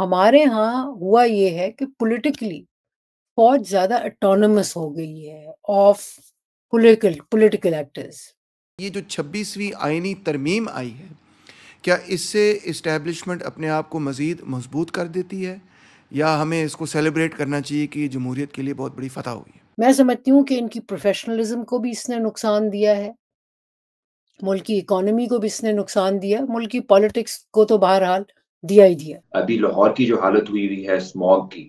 हमारे यहाँ हुआ ये है कि पॉलिटिकली बहुत ज्यादा ऑटोनमस हो गई है ऑफ पॉलिटिकल पॉलिटिकल एक्टर्स ये जो 26वीं आइनी तरमीम आई है क्या इससे इस्टेब्लिशमेंट अपने आप को मज़ीद मजबूत कर देती है या हमें इसको सेलिब्रेट करना चाहिए कि जमहूरियत के लिए बहुत बड़ी फतह हुई है मैं समझती हूँ कि इनकी प्रोफेशनलिज्म को भी इसने नुकसान दिया है मुल्क की इकोनॉमी को भी इसने नुकसान दिया मुल्क की पॉलिटिक्स को तो बहरहाल दिया ही दिया अभी लाहौर की जो हालत हुई हुई है स्मॉग की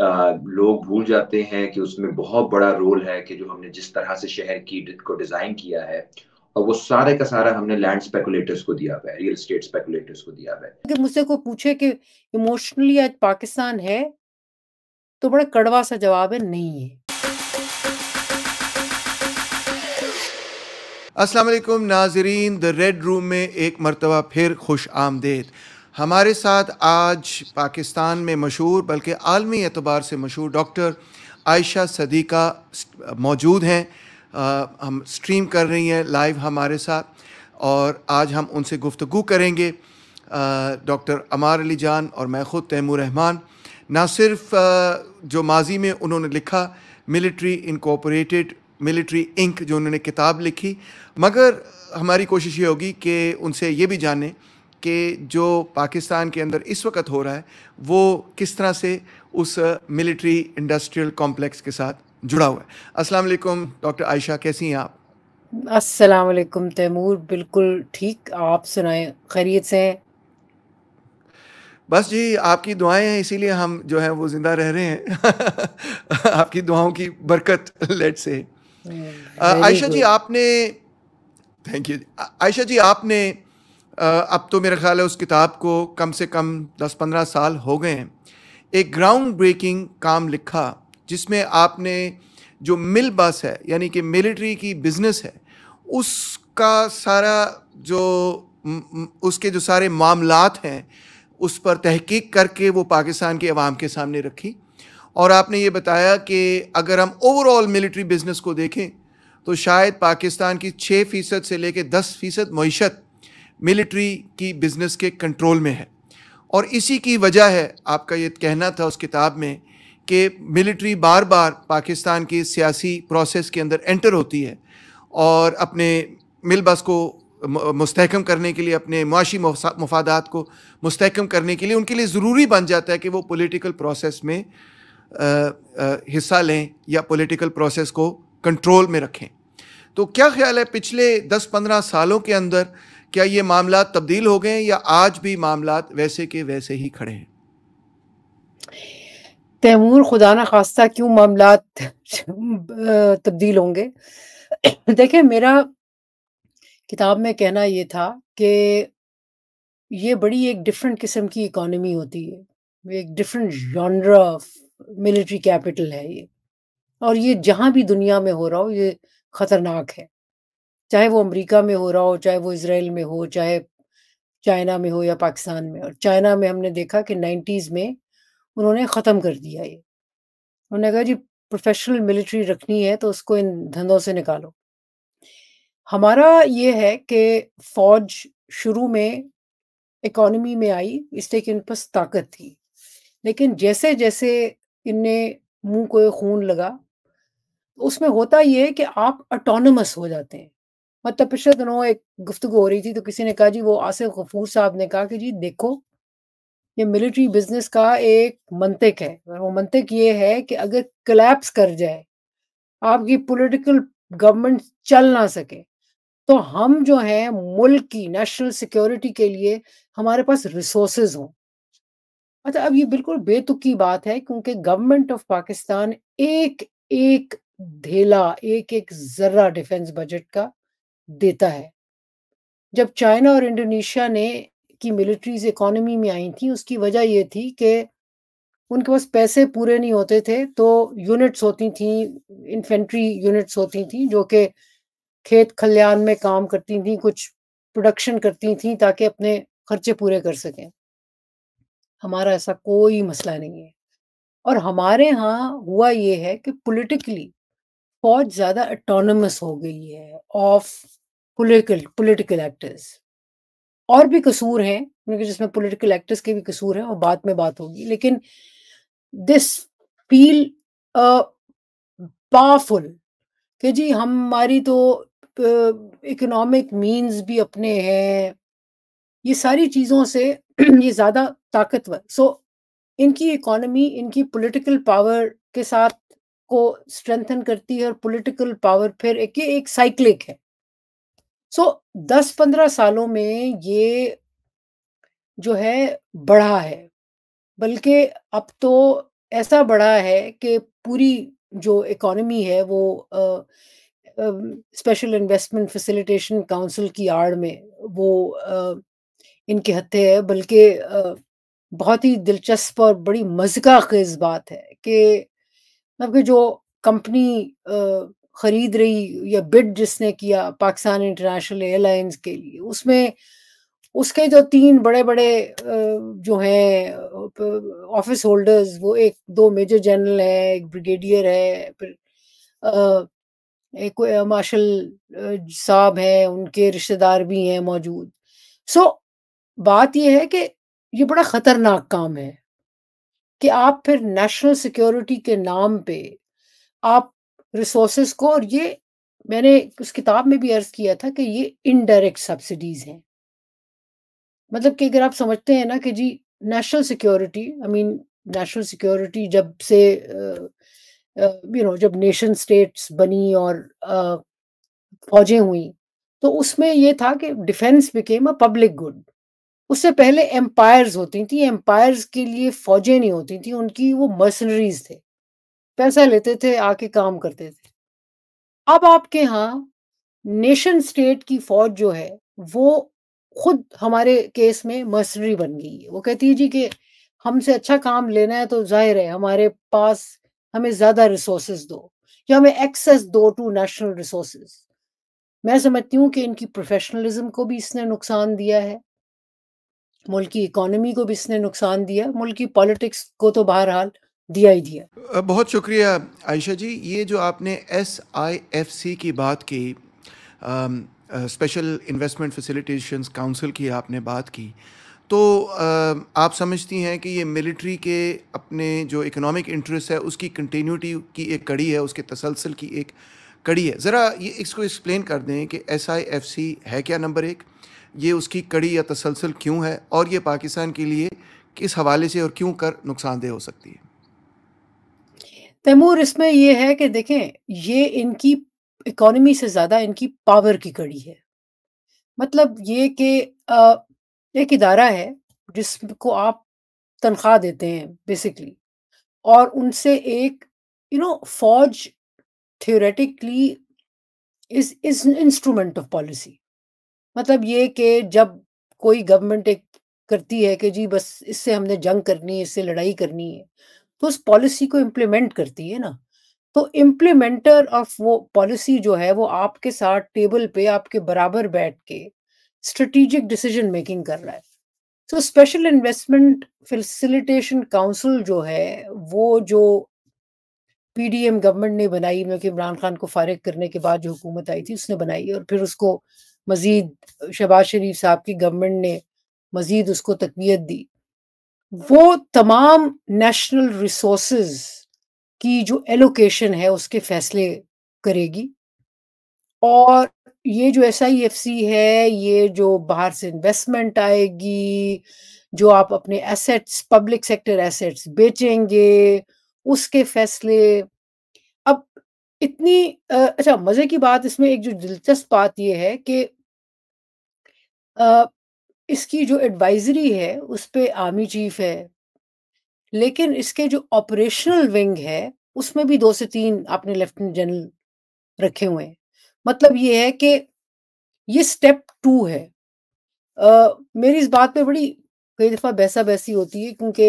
आ, लोग भूल जाते हैं कि उसमें बहुत बड़ा रोल है कि जो हमने जिस तरह से शहर की को डिजाइन किया है और वो सारे का सारा हमने लैंड स्पेकुलेटर्स को दिया हुआ है रियल स्टेट स्पेकुलेटर्स को दिया हुआ है मुझसे को पूछे कि इमोशनली आज पाकिस्तान है तो बड़ा कड़वा सा जवाब है नहीं है असलम नाजरीन द रेड रूम में एक मरतबा फिर खुश आमदेद हमारे साथ आज पाकिस्तान में मशहूर बल्कि आलमी एतबार से मशहूर डॉक्टर आयशा सदीका मौजूद हैं हम स्ट्रीम कर रही हैं लाइव हमारे साथ और आज हम उनसे गुफ्तु करेंगे डॉक्टर अमार अली जान और मैं ख़ुद तैमूर रहमान ना सिर्फ जो माजी में उन्होंने लिखा मिलिट्री इनकॉपरेटेड मिलिट्री इंक जो उन्होंने किताब लिखी मगर हमारी कोशिश ये होगी कि उनसे ये भी जानें कि जो पाकिस्तान के अंदर इस वक्त हो रहा है वो किस तरह से उस मिलिट्री इंडस्ट्रियल कॉम्प्लेक्स के साथ जुड़ा हुआ है अस्सलाम वालेकुम डॉक्टर आयशा कैसी हैं आप अस्सलाम वालेकुम तैमूर बिल्कुल ठीक आप सुनाए खैरियत से बस जी आपकी दुआएं हैं इसीलिए हम जो है वो ज़िंदा रह रहे हैं आपकी दुआओं की बरकत लेट से हम्म, आयशा जी आपने थैंक यू आयशा जी आपने अब तो मेरा ख्याल है उस किताब को कम से कम 10-15 साल हो गए हैं एक ग्राउंड ब्रेकिंग काम लिखा जिसमें आपने जो मिल बस है यानी कि मिलिट्री की बिजनेस है उसका सारा जो उसके जो सारे मामलात हैं उस पर तहकीक करके वो पाकिस्तान के अवाम के सामने रखी और आपने ये बताया कि अगर हम ओवरऑल मिलिट्री बिज़नेस को देखें तो शायद पाकिस्तान की छः फ़ीसद से लेकर दस फ़ीसद मीशत मिलिट्री की बिजनेस के कंट्रोल में है और इसी की वजह है आपका ये कहना था उस किताब में कि मिलिट्री बार बार पाकिस्तान की सियासी प्रोसेस के अंदर एंटर होती है और अपने मिलबस को मस्तकम करने के लिए अपने मुआशी मफादात को मस्तकम करने के लिए उनके लिए ज़रूरी बन जाता है कि वो पॉलिटिकल प्रोसेस में आ, आ, हिस्सा लें या पॉलिटिकल प्रोसेस को कंट्रोल में रखें तो क्या ख्याल है पिछले 10-15 सालों के अंदर क्या ये मामला तब्दील हो गए या आज भी मामला वैसे के वैसे ही खड़े हैं तैमूर खुदा ना खास्ता क्यों मामला तब्दील होंगे देखिए मेरा किताब में कहना ये था कि ये बड़ी एक डिफरेंट किस्म की इकोनॉमी होती है एक different genre of military capital है ये और ये जहाँ भी दुनिया में हो रहा हो ये ख़तरनाक है चाहे वो अमेरिका में हो रहा हो चाहे वो इसराइल में हो चाहे चाइना में हो या पाकिस्तान में और चाइना में हमने देखा कि नाइन्टीज़ में उन्होंने ख़त्म कर दिया ये उन्होंने कहा जी प्रोफेशनल मिलिट्री रखनी है तो उसको इन धंधों से निकालो हमारा ये है कि फौज शुरू में इकॉनमी में आई इसलिए कि उन पास ताकत थी लेकिन जैसे जैसे इनने मुंह को खून लगा उसमें होता ये है कि आप ऑटोनमस हो जाते हैं मतलब पिछले दिनों एक गुफ्तु हो रही थी तो किसी ने कहा जी वो आसिफ गफूर साहब ने कहा कि जी देखो ये मिलिट्री बिजनेस का एक मंतिक है वो मंतिक ये है कि अगर कलेप्स कर जाए आपकी पॉलिटिकल गवर्नमेंट चल ना सके तो हम जो है मुल्क की नेशनल सिक्योरिटी के लिए हमारे पास रिसोर्सेज हों अच्छा अब ये बिल्कुल बेतुकी बात है क्योंकि गवर्नमेंट ऑफ पाकिस्तान एक एक ढेला एक एक जर्रा डिफेंस बजट का देता है जब चाइना और इंडोनेशिया ने की मिलिट्रीज इकोनॉमी में आई थी उसकी वजह ये थी कि उनके पास पैसे पूरे नहीं होते थे तो यूनिट्स होती थी इन्फेंट्री यूनिट्स होती थी जो कि खेत खलिहान में काम करती थी कुछ प्रोडक्शन करती थी ताकि अपने खर्चे पूरे कर सकें हमारा ऐसा कोई मसला नहीं है और हमारे यहाँ हुआ ये है कि पॉलिटिकली फौज ज़्यादा अटोनमस हो गई है ऑफ पोलिटिकल पोलिटिकल एक्टर्स और भी कसूर हैं क्योंकि जिसमें पोलिटिकल एक्टर्स के भी कसूर हैं और बात में बात होगी लेकिन दिस फील पावरफुल कि जी हमारी तो इकोनॉमिक मींस भी अपने हैं ये सारी चीज़ों से ये ज़्यादा ताकतवर सो so, इनकी इकोनॉमी इनकी पॉलिटिकल पावर के साथ को स्ट्रेंथन करती है और पॉलिटिकल पावर फिर एक एक साइक्लिक है सो दस पंद्रह सालों में ये जो है बढ़ा है बल्कि अब तो ऐसा बढ़ा है कि पूरी जो इकोनॉमी है वो स्पेशल इन्वेस्टमेंट फैसिलिटेशन काउंसिल की आड़ में वो आ, इनके हथे है बल्कि बहुत ही दिलचस्प और बड़ी मज़का खेज बात है कि मतलब कि जो कंपनी खरीद रही या बिड जिसने किया पाकिस्तान इंटरनेशनल एयरलाइंस के लिए उसमें उसके जो तीन बड़े बड़े जो हैं ऑफिस होल्डर्स वो एक दो मेजर जनरल है एक ब्रिगेडियर है फिर एक मार्शल साहब है उनके रिश्तेदार भी हैं मौजूद सो बात यह है कि ये बड़ा खतरनाक काम है कि आप फिर नेशनल सिक्योरिटी के नाम पे आप रिसोर्सेस को और ये मैंने उस किताब में भी अर्ज किया था कि ये इनडायरेक्ट सब्सिडीज हैं मतलब कि अगर आप समझते हैं ना कि जी national security I mean national security जब से यू नो जब नेशन स्टेट्स बनी और फौजें हुई तो उसमें ये था कि defence became a public good उससे पहले एम्पायर्स होती थी एम्पायर्स के लिए फौजें नहीं होती थी उनकी वो मर्सनरीज थे पैसा लेते थे आके काम करते थे अब आपके यहाँ नेशन स्टेट की फौज जो है वो खुद हमारे केस में मर्सनरी बन गई है वो कहती है जी कि हमसे अच्छा काम लेना है तो जाहिर है हमारे पास हमें ज्यादा रिसोर्सेज दो या हमें एक्सेस दो टू नेशनल रिसोर्सेज मैं समझती हूँ कि इनकी प्रोफेशनलिज्म को भी इसने नुकसान दिया है मुल्क की इकोनॉमी को भी इसने नुकसान दिया मुल्क की पॉलिटिक्स को तो बहरहाल दी आइडिया बहुत शुक्रिया आयशा जी ये जो आपने एस आई एफ सी की बात की स्पेशल इन्वेस्टमेंट फैसिलिटेशन काउंसिल की आपने बात की तो uh, आप समझती हैं कि ये मिलिट्री के अपने जो इकोनॉमिक इंटरेस्ट है उसकी कंटिन्यूटी की एक कड़ी है उसके तसलसल की एक कड़ी है ज़रा ये इसको एक्सप्लेन कर दें कि एस आई एफ सी है क्या नंबर एक ये उसकी कड़ी या तसलसल क्यों है और ये पाकिस्तान के लिए किस हवाले से और क्यों कर नुकसानदेह हो सकती है तैमूर इसमें ये है कि देखें ये इनकी इकोनॉमी से ज़्यादा इनकी पावर की कड़ी है मतलब ये कि एक इदारा है जिसको आप तनख्वाह देते हैं बेसिकली और उनसे एक यू नो फौज theoretically this is instrument of policy मतलब ये कि जब कोई गवर्नमेंट एक करती है कि जी बस इससे हमने जंग करनी है इससे लड़ाई करनी है तो उस पॉलिसी को इम्प्लीमेंट करती है ना तो इम्प्लीमेंटर ऑफ वो पॉलिसी जो है वो आपके साथ टेबल पे आपके बराबर बैठ के स्ट्रेटिजिक डिसीजन मेकिंग कर रहा है so special investment facilitation council जो है वो जो पीडीएम गवर्नमेंट ने बनाई मैं मतलब इमरान खान को फारिग करने के बाद जो हुकूमत आई थी उसने बनाई और फिर उसको मज़ीद शहबाज शरीफ साहब की गवर्नमेंट ने मज़ीद उसको तकवीत दी वो तमाम नेशनल रिसोर्सेज की जो एलोकेशन है उसके फैसले करेगी और ये जो एस आई एफ सी है ये जो बाहर से इन्वेस्टमेंट आएगी जो आप अपने एसेट्स पब्लिक सेक्टर एसेट्स बेचेंगे उसके फैसले अब इतनी अच्छा मज़े की बात इसमें एक जो दिलचस्प बात यह है कि इसकी जो एडवाइजरी है उस पर आर्मी चीफ है लेकिन इसके जो ऑपरेशनल विंग है उसमें भी दो से तीन आपने लेफ्टिनेंट जनरल रखे हुए हैं मतलब ये है कि ये स्टेप टू है Uh, मेरी इस बात पे बड़ी कई दफ़ा बहसा बहसी होती है क्योंकि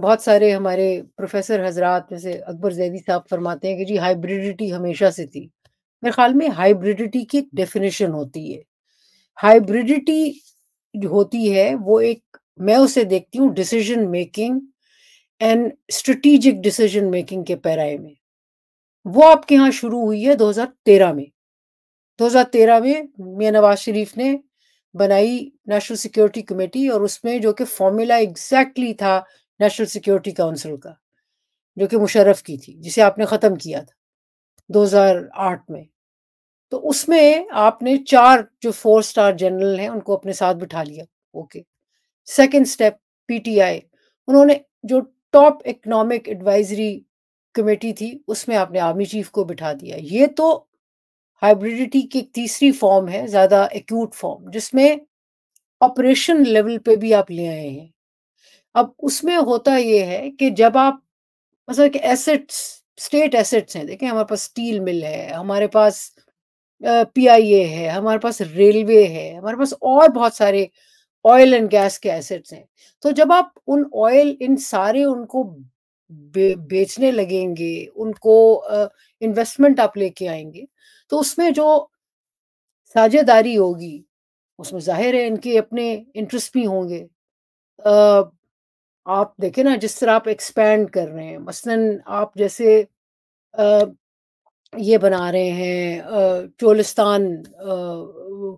बहुत सारे हमारे प्रोफेसर हजरात जैसे अकबर जैदी साहब फरमाते हैं कि जी हाइब्रिडिटी हमेशा से थी मेरे ख्याल में हाइब्रिडिटी की डेफिनेशन होती है हाइब्रिडिटी जो होती है वो एक मैं उसे देखती हूँ decision making and strategic decision making के पैराए में वो आपके यहाँ शुरू हुई है 2013 में 2013 में मियाँ नवाज शरीफ ने बनाई नेशनल सिक्योरिटी कमेटी और उसमें जो कि फॉर्मूला एग्जैक्टली था नेशनल सिक्योरिटी काउंसिल का जो कि मुशरफ की थी जिसे आपने ख़त्म किया था 2008 में तो उसमें आपने चार जो फोर स्टार जनरल हैं उनको अपने साथ बिठा लिया ओके सेकंड स्टेप पीटीआई उन्होंने जो टॉप इकोनॉमिक एडवाइजरी कमेटी थी उसमें आपने आर्मी चीफ को बिठा दिया ये तो हाइब्रिडिटी की एक तीसरी फॉर्म है ज़्यादा एक्यूट फॉर्म जिसमें ऑपरेशन लेवल पे भी आप ले आए हैं अब उसमें होता ये है कि जब आप मतलब कि एसेट्स स्टेट एसेट्स हैं देखें हमारे पास स्टील मिल है हमारे पास पीआईए है हमारे पास रेलवे है हमारे पास और बहुत सारे ऑयल एंड गैस के एसेट्स हैं तो जब आप उन ऑयल इन सारे उनको बे, बेचने लगेंगे उनको इन्वेस्टमेंट आप लेके आएंगे तो उसमें जो साझेदारी होगी उसमें जाहिर है इनके अपने इंटरेस्ट भी होंगे आ, आप देखें ना जिस तरह आप एक्सपैंड कर रहे हैं मसलन आप जैसे आ, ये बना रहे हैं चोलिस्तान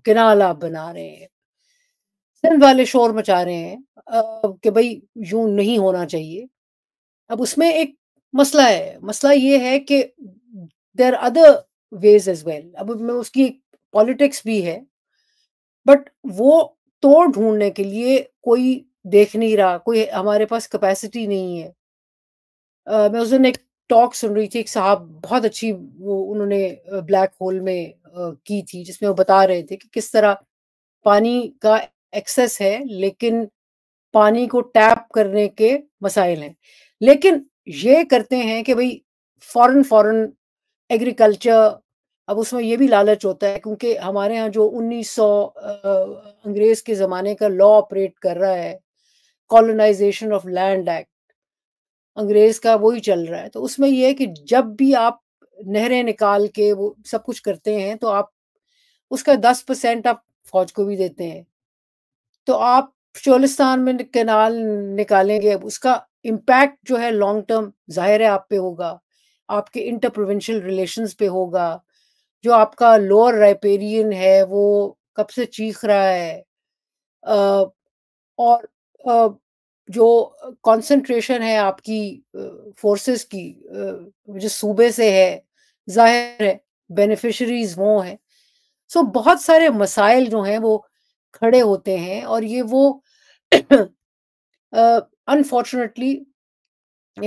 किनाला बना रहे हैं सिंध वाले शोर मचा रहे हैं कि भाई यूं नहीं होना चाहिए अब उसमें एक मसला है मसला ये है कि there other ways as well अब मैं उसकी पॉलिटिक्स भी है बट वो तोड़ ढूंढने के लिए कोई देख नहीं रहा कोई हमारे पास कैपेसिटी नहीं है आ, मैं उस दिन एक टॉक सुन रही थी एक साहब बहुत अच्छी वो उन्होंने ब्लैक होल में की थी जिसमें वो बता रहे थे कि किस तरह पानी का एक्सेस है लेकिन पानी को टैप करने के मसाइल हैं लेकिन ये करते हैं कि भाई फॉरेन फॉरेन एग्रीकल्चर अब उसमें ये भी लालच होता है क्योंकि हमारे यहाँ जो 1900 अंग्रेज के ज़माने का लॉ ऑपरेट कर रहा है कॉलोनाइजेशन ऑफ लैंड एक्ट अंग्रेज का वही चल रहा है तो उसमें यह है कि जब भी आप नहरें निकाल के वो सब कुछ करते हैं तो आप उसका दस परसेंट आप फौज को भी देते हैं तो आप चोलिस्तान में कैनाल निकालेंगे उसका इम्पैक्ट जो है लॉन्ग टर्म जाहिर है आप पे होगा आपके इंटर प्रोविंशियल रिलेशन पे होगा जो आपका लोअर राइपेरियन है वो कब से चीख रहा है आ, और आ, जो कंसंट्रेशन है आपकी फोर्सेस की जिस सूबे से है जाहिर है बेनिफिशरीज वो हैं सो बहुत सारे मसाइल जो हैं वो खड़े होते हैं और ये वो अनफॉर्चुनेटली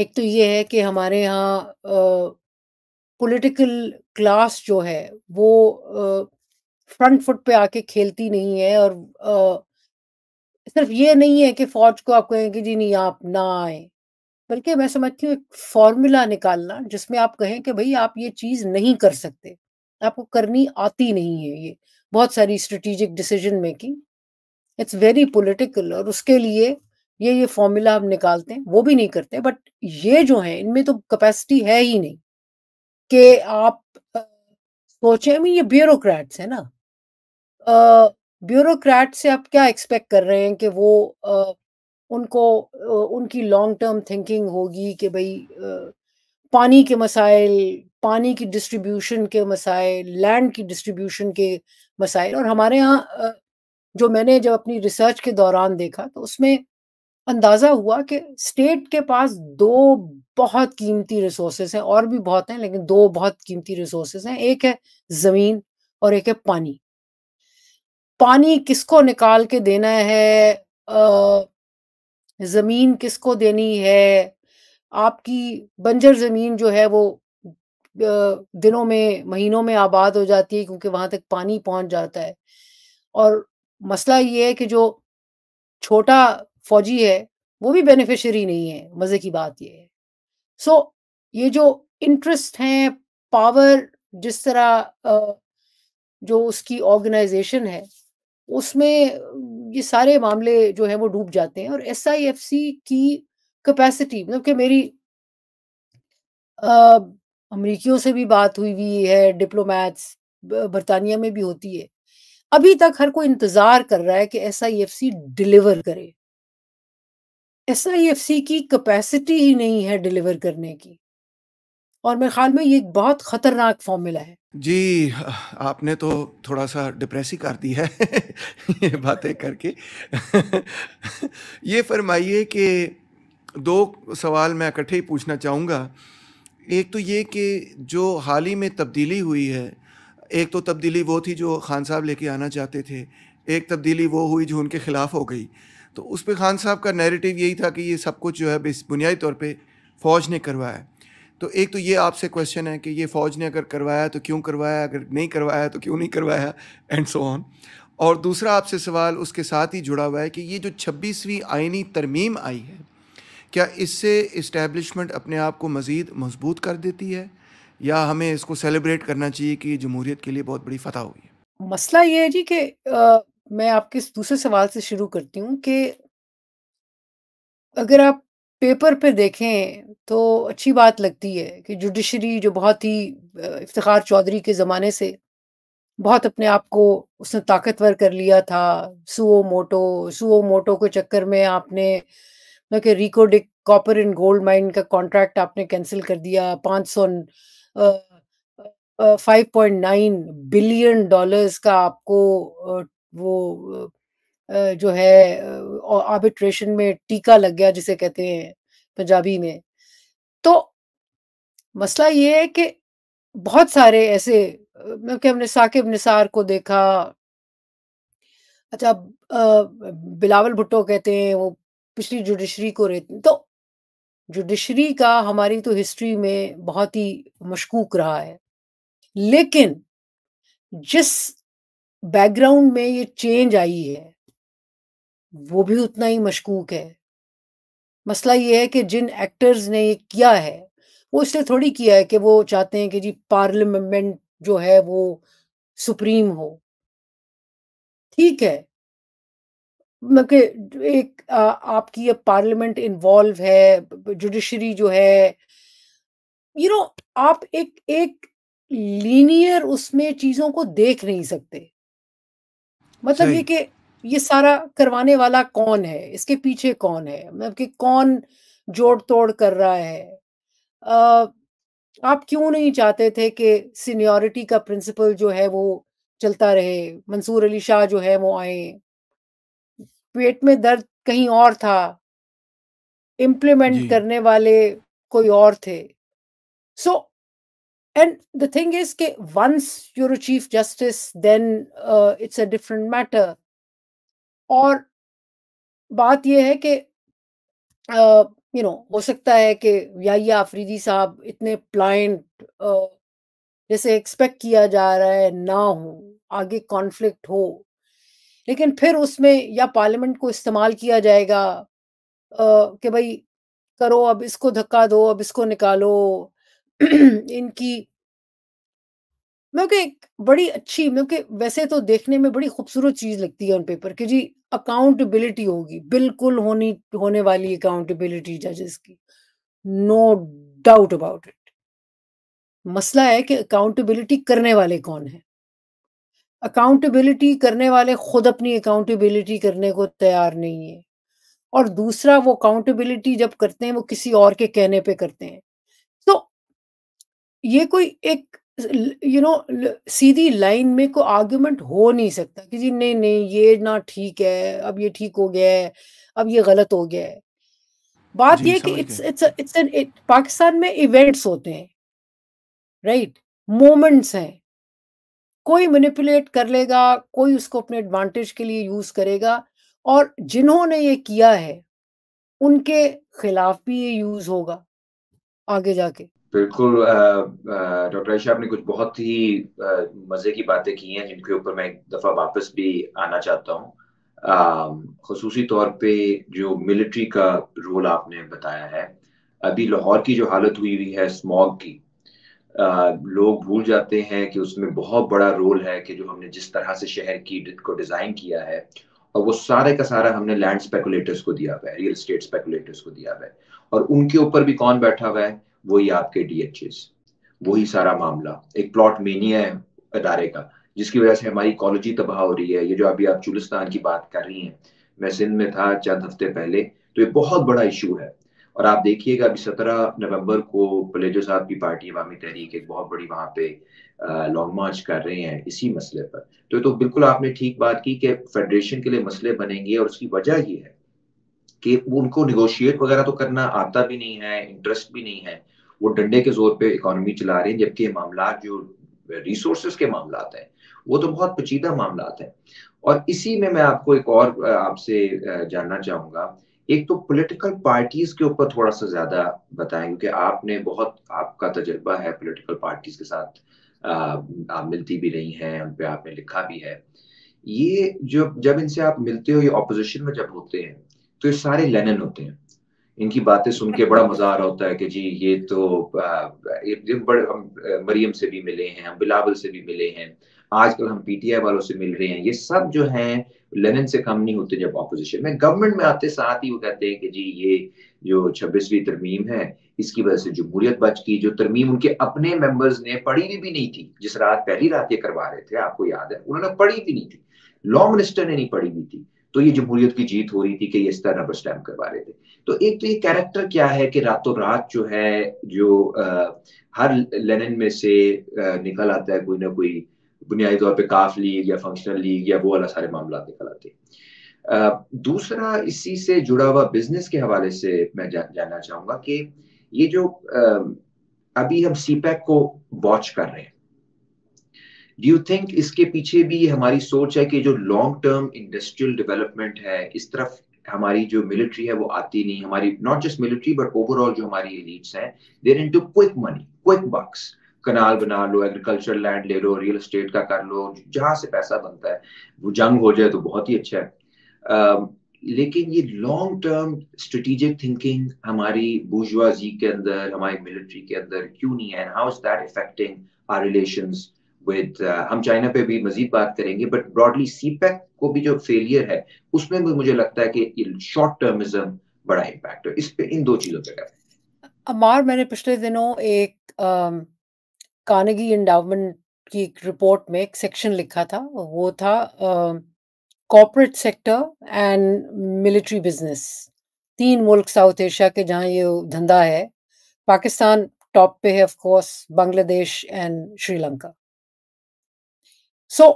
एक तो ये है कि हमारे यहाँ पॉलिटिकल क्लास जो है वो फ्रंट फुट पे आके खेलती नहीं है और सिर्फ ये नहीं है कि फौज को आप कहें कि जी नहीं आप ना आए बल्कि मैं समझती हूँ एक फॉर्मूला निकालना जिसमें आप कहें कि भाई आप ये चीज नहीं कर सकते आपको करनी आती नहीं है ये बहुत सारी strategic decision making it's very political और उसके लिए ये ये फॉर्मूला हम निकालते हैं वो भी नहीं करते बट ये जो है इनमें तो कैपेसिटी है ही नहीं कि आप सोचें आई मीन ये ब्यूरोक्रेट्स है ना ब्यूरोक्रेट से आप क्या एक्सपेक्ट कर रहे हैं कि वो आ, उनको आ, उनकी लॉन्ग टर्म थिंकिंग होगी कि भाई आ, पानी के मसाइल पानी की डिस्ट्रीब्यूशन के मसाइल लैंड की डिस्ट्रीब्यूशन के मसाइल और हमारे यहाँ जो मैंने जब अपनी रिसर्च के दौरान देखा तो उसमें अंदाज़ा हुआ कि स्टेट के पास दो बहुत कीमती रिसोर्सेज हैं और भी बहुत हैं लेकिन दो बहुत कीमती रिसोर्सेज हैं एक है ज़मीन और एक है पानी पानी किसको निकाल के देना है जमीन किसको देनी है आपकी बंजर जमीन जो है वो दिनों में महीनों में आबाद हो जाती है क्योंकि वहां तक पानी पहुंच जाता है और मसला ये है कि जो छोटा फौजी है वो भी बेनिफिशरी नहीं है मजे की बात ये है सो ये जो इंटरेस्ट हैं पावर जिस तरह जो उसकी ऑर्गेनाइजेशन है उसमें ये सारे मामले जो है वो डूब जाते हैं और एस आई एफ सी की कैपेसिटी मतलब कि मेरी अमरीकियों से भी बात हुई हुई है डिप्लोमैट्स बरतानिया में भी होती है अभी तक हर कोई इंतजार कर रहा है कि S I F C deliver करे एस आई एफ सी की कैपेसिटी ही नहीं है डिलीवर करने की और मेरे ख्याल में ये एक बहुत खतरनाक फॉर्मूला है जी आपने तो थोड़ा सा डिप्रेसी कर दी है ये बातें करके ये फरमाइए कि दो सवाल मैं इकट्ठे ही पूछना चाहूँगा एक तो ये कि जो हाल ही में तब्दीली हुई है एक तो तब्दीली वो थी जो खान साहब लेके आना चाहते थे एक तब्दीली वो हुई जो उनके ख़िलाफ़ हो गई तो उस पर खान साहब का नैरेटिव यही था कि ये सब कुछ जो है बुनियादी तौर पर फ़ौज ने करवाया तो एक तो ये आपसे क्वेश्चन है कि ये फ़ौज ने अगर करवाया तो क्यों करवाया अगर नहीं करवाया तो क्यों नहीं करवाया एंड सो ऑन और दूसरा आपसे सवाल उसके साथ ही जुड़ा हुआ है कि ये जो छब्बीसवीं आइनी तरमीम आई है क्या इससे इस्टेबलिशमेंट अपने आप को मज़ीद मजबूत कर देती है या हमें इसको सेलिब्रेट करना चाहिए कि जमहूरीत के लिए बहुत बड़ी फतह हुई है मसला ये है जी कि मैं आपके इस दूसरे सवाल से शुरू करती हूँ कि अगर आप पेपर पे देखें तो अच्छी बात लगती है कि जुडिशरी जो बहुत ही इफ्तार चौधरी के ज़माने से बहुत अपने आप को उसने ताकतवर कर लिया था सुओ मोटो सुओ मोटो के चक्कर में आपने मतलब कि Reko Diq copper and gold mine का कॉन्ट्रैक्ट आपने कैंसिल कर दिया पाँच सौ five point nine billion dollars का आपको वो जो है आर्बिट्रेशन में टीका लग गया जिसे कहते हैं पंजाबी में। तो मसला ये है कि बहुत सारे ऐसे क्योंकि मतलब हमने साकिब निसार को देखा अच्छा बिलावल भुट्टो कहते हैं वो पिछली जुडिशरी को रहते तो जुडिशरी का हमारी तो हिस्ट्री में बहुत ही मशकूक रहा है। लेकिन जिस बैकग्राउंड में ये चेंज आई है वो भी उतना ही मशकूक है मसला ये है कि जिन एक्टर्स ने ये किया है वो इसलिए थोड़ी किया है कि वो चाहते हैं कि जी पार्लियामेंट जो है वो सुप्रीम हो ठीक है मतलब कि एक आ, आपकी अब पार्लियामेंट इन्वॉल्व है जुडिशरी जो है यू you नो know, आप एक एक लीनियर उसमें चीजों को देख नहीं सकते मतलब ये कि ये सारा करवाने वाला कौन है इसके पीछे कौन है मतलब कि कौन जोड़ तोड़ कर रहा है आप क्यों नहीं चाहते थे कि सीनियोरिटी का प्रिंसिपल जो है वो चलता रहे मंसूर अली शाह जो है वो आए पेट में दर्द कहीं और था इम्प्लीमेंट करने वाले कोई और थे so and the thing is के once you're chief justice then it's a different matter और बात यह है कि यू नो हो सकता है कि याहिया अफरीदी साहब इतने प्लाइंट जैसे एक्सपेक्ट किया जा रहा है ना हो आगे कॉन्फ्लिक्ट हो लेकिन फिर उसमें या पार्लियामेंट को इस्तेमाल किया जाएगा कि भाई करो अब इसको धक्का दो अब इसको निकालो इनकी मैं को एक बड़ी अच्छी मैं को वैसे तो देखने में बड़ी खूबसूरत चीज लगती है ऑन पेपर कि जी अकाउंटेबिलिटी होगी बिल्कुल होनी होने वाली अकाउंटेबिलिटी जजेस की नो डाउट अबाउट इट मसला है कि अकाउंटेबिलिटी करने वाले कौन है अकाउंटेबिलिटी करने वाले खुद अपनी अकाउंटेबिलिटी करने को तैयार नहीं है और दूसरा वो अकाउंटेबिलिटी जब करते हैं वो किसी और के कहने पे करते हैं तो ये कोई एक यू नो सीधी लाइन में कोई आर्ग्यूमेंट हो नहीं सकता कि जी नहीं नहीं ये ना ठीक है अब ये ठीक हो गया है अब ये गलत हो गया है बात ये कि it's it's it's an Pakistan में इवेंट्स होते हैं राइट मोमेंट्स हैं कोई मैनिपुलेट कर लेगा कोई उसको अपने एडवांटेज के लिए यूज करेगा और जिन्होंने ये किया है उनके खिलाफ भी ये यूज होगा आगे जाके बिल्कुल डॉक्टर आयशा आपने कुछ बहुत ही मज़े की बातें की हैं जिनके ऊपर मैं एक दफ़ा वापस भी आना चाहता हूँ खसूस तौर पे जो मिलिट्री का रोल आपने बताया है अभी लाहौर की जो हालत हुई हुई है स्मॉग की आ, लोग भूल जाते हैं कि उसमें बहुत बड़ा रोल है कि जो हमने जिस तरह से शहर की को डिज़ाइन किया है और वो सारे का सारा हमने लैंड स्पेकुलेटर्स को दिया हुआ है रियल स्टेट स्पेकुलेटर्स को दिया हुआ है और उनके ऊपर भी कौन बैठा हुआ है वही आपके डीएचएस वही सारा मामला एक प्लॉट मेनिया है अदारे का जिसकी वजह से हमारी कॉलोजी तबाह हो रही है ये जो अभी आप चुलिस्तान की बात कर रही हैं मैं सिंध में था चंद हफ्ते पहले तो ये बहुत बड़ा इशू है और आप देखिएगा अभी सत्रह नवंबर को पलेजो साहब की पार्टी अवामी तहरीक एक बहुत बड़ी वहां पे लॉन्ग मार्च कर रहे हैं इसी मसले पर तो तो बिल्कुल आपने ठीक बात की कि फेडरेशन के लिए मसले बनेंगे और उसकी वजह ये है कि उनको निगोशिएट वगैरह तो करना आता भी नहीं है इंटरेस्ट भी नहीं है वो डंडे के जोर पे इकोनॉमी चला रहे हैं जबकि ये मामला जो रिसोर्स के मामला हैं वो तो बहुत पचीदा मामला हैं और इसी में मैं आपको एक और आपसे जानना चाहूंगा एक तो पॉलिटिकल पार्टीज के ऊपर थोड़ा सा ज्यादा बताएं क्योंकि आपने बहुत आपका तजर्बा है पॉलिटिकल पार्टीज के साथ आप मिलती भी रही हैं उन पर आपने लिखा भी है ये जो जब इनसे आप मिलते हो ये अपोजिशन में जब होते हैं तो ये सारे लेनन होते हैं इनकी बातें सुन के बड़ा मजा आ रहा होता है कि जी ये तो ये बड़े हम मरियम से भी मिले हैं हम बिलावल से भी मिले हैं आजकल हम पीटीआई वालों से मिल रहे हैं ये सब जो है लेनिन से कम नहीं होते जब अपोजिशन में गवर्नमेंट में आते साथ ही वो कहते हैं कि जी ये जो छब्बीसवीं तरमीम है इसकी वजह से जमहूरियत बच की जो तरमीम उनके अपने मेंबर्स ने पढ़ी भी, भी नहीं थी जिस रात पहली रात ये करवा रहे थे आपको याद है उन्होंने पढ़ी भी नहीं थी लॉ मिनिस्टर ने नहीं पढ़ी भी थी तो ये जमहूरियत की जीत हो रही थी कि ये इस तरह नंबर स्टैम्प करवा रहे थे तो एक तो ये कैरेक्टर क्या है कि रातों रात जो है जो आ, हर लेनिन में से आ, निकल आता है कोई ना कोई बुनियादी तौर पे काफ लीग या फंक्शनल लीग या वो वाला सारे मामला निकल आते हैं दूसरा इसी से जुड़ा हुआ बिजनेस के हवाले से मैं जा, जानना चाहूंगा कि ये जो आ, अभी हम सी e को वॉच कर रहे हैं डू यू थिंक इसके पीछे भी हमारी सोच है कि जो लॉन्ग टर्म इंडस्ट्रियल डेवलपमेंट है इस तरफ हमारी जो मिलिट्री है वो आती नहीं हमारी not just military but overall जो हमारी एलिट्स हैं they're into quick money quick bucks कनाल बना लो एग्रीकल्चर लैंड ले लो रियल स्टेट का कर लो जहां से पैसा बनता है वो जंग हो जाए तो बहुत ही अच्छा है uh, लेकिन ये लॉन्ग टर्म स्ट्रेटेजिक थिंकिंग हमारी बुर्जुआजी के अंदर हमारी मिलिट्री के अंदर क्यों नहीं है how is that affecting our relations with uh, हम चाइना पे भी मजीद बात करेंगे बट ब्रॉडली सीपैक को भी जो फेलियर है उसमें भी मुझे लगता है कि शॉर्ट टर्मिज्म बड़ा इम्पैक्ट है इस पे इन दो चीज़ों पे अमार मैंने पिछले दिनों एक कानगी इंडाउमेंट की एक रिपोर्ट में एक सेक्शन लिखा था वो था corporate sector and military business तीन मुल्क साउथ एशिया के जहाँ ये धंधा है पाकिस्तान टॉप पे है of course Bangladesh and Sri Lanka so so,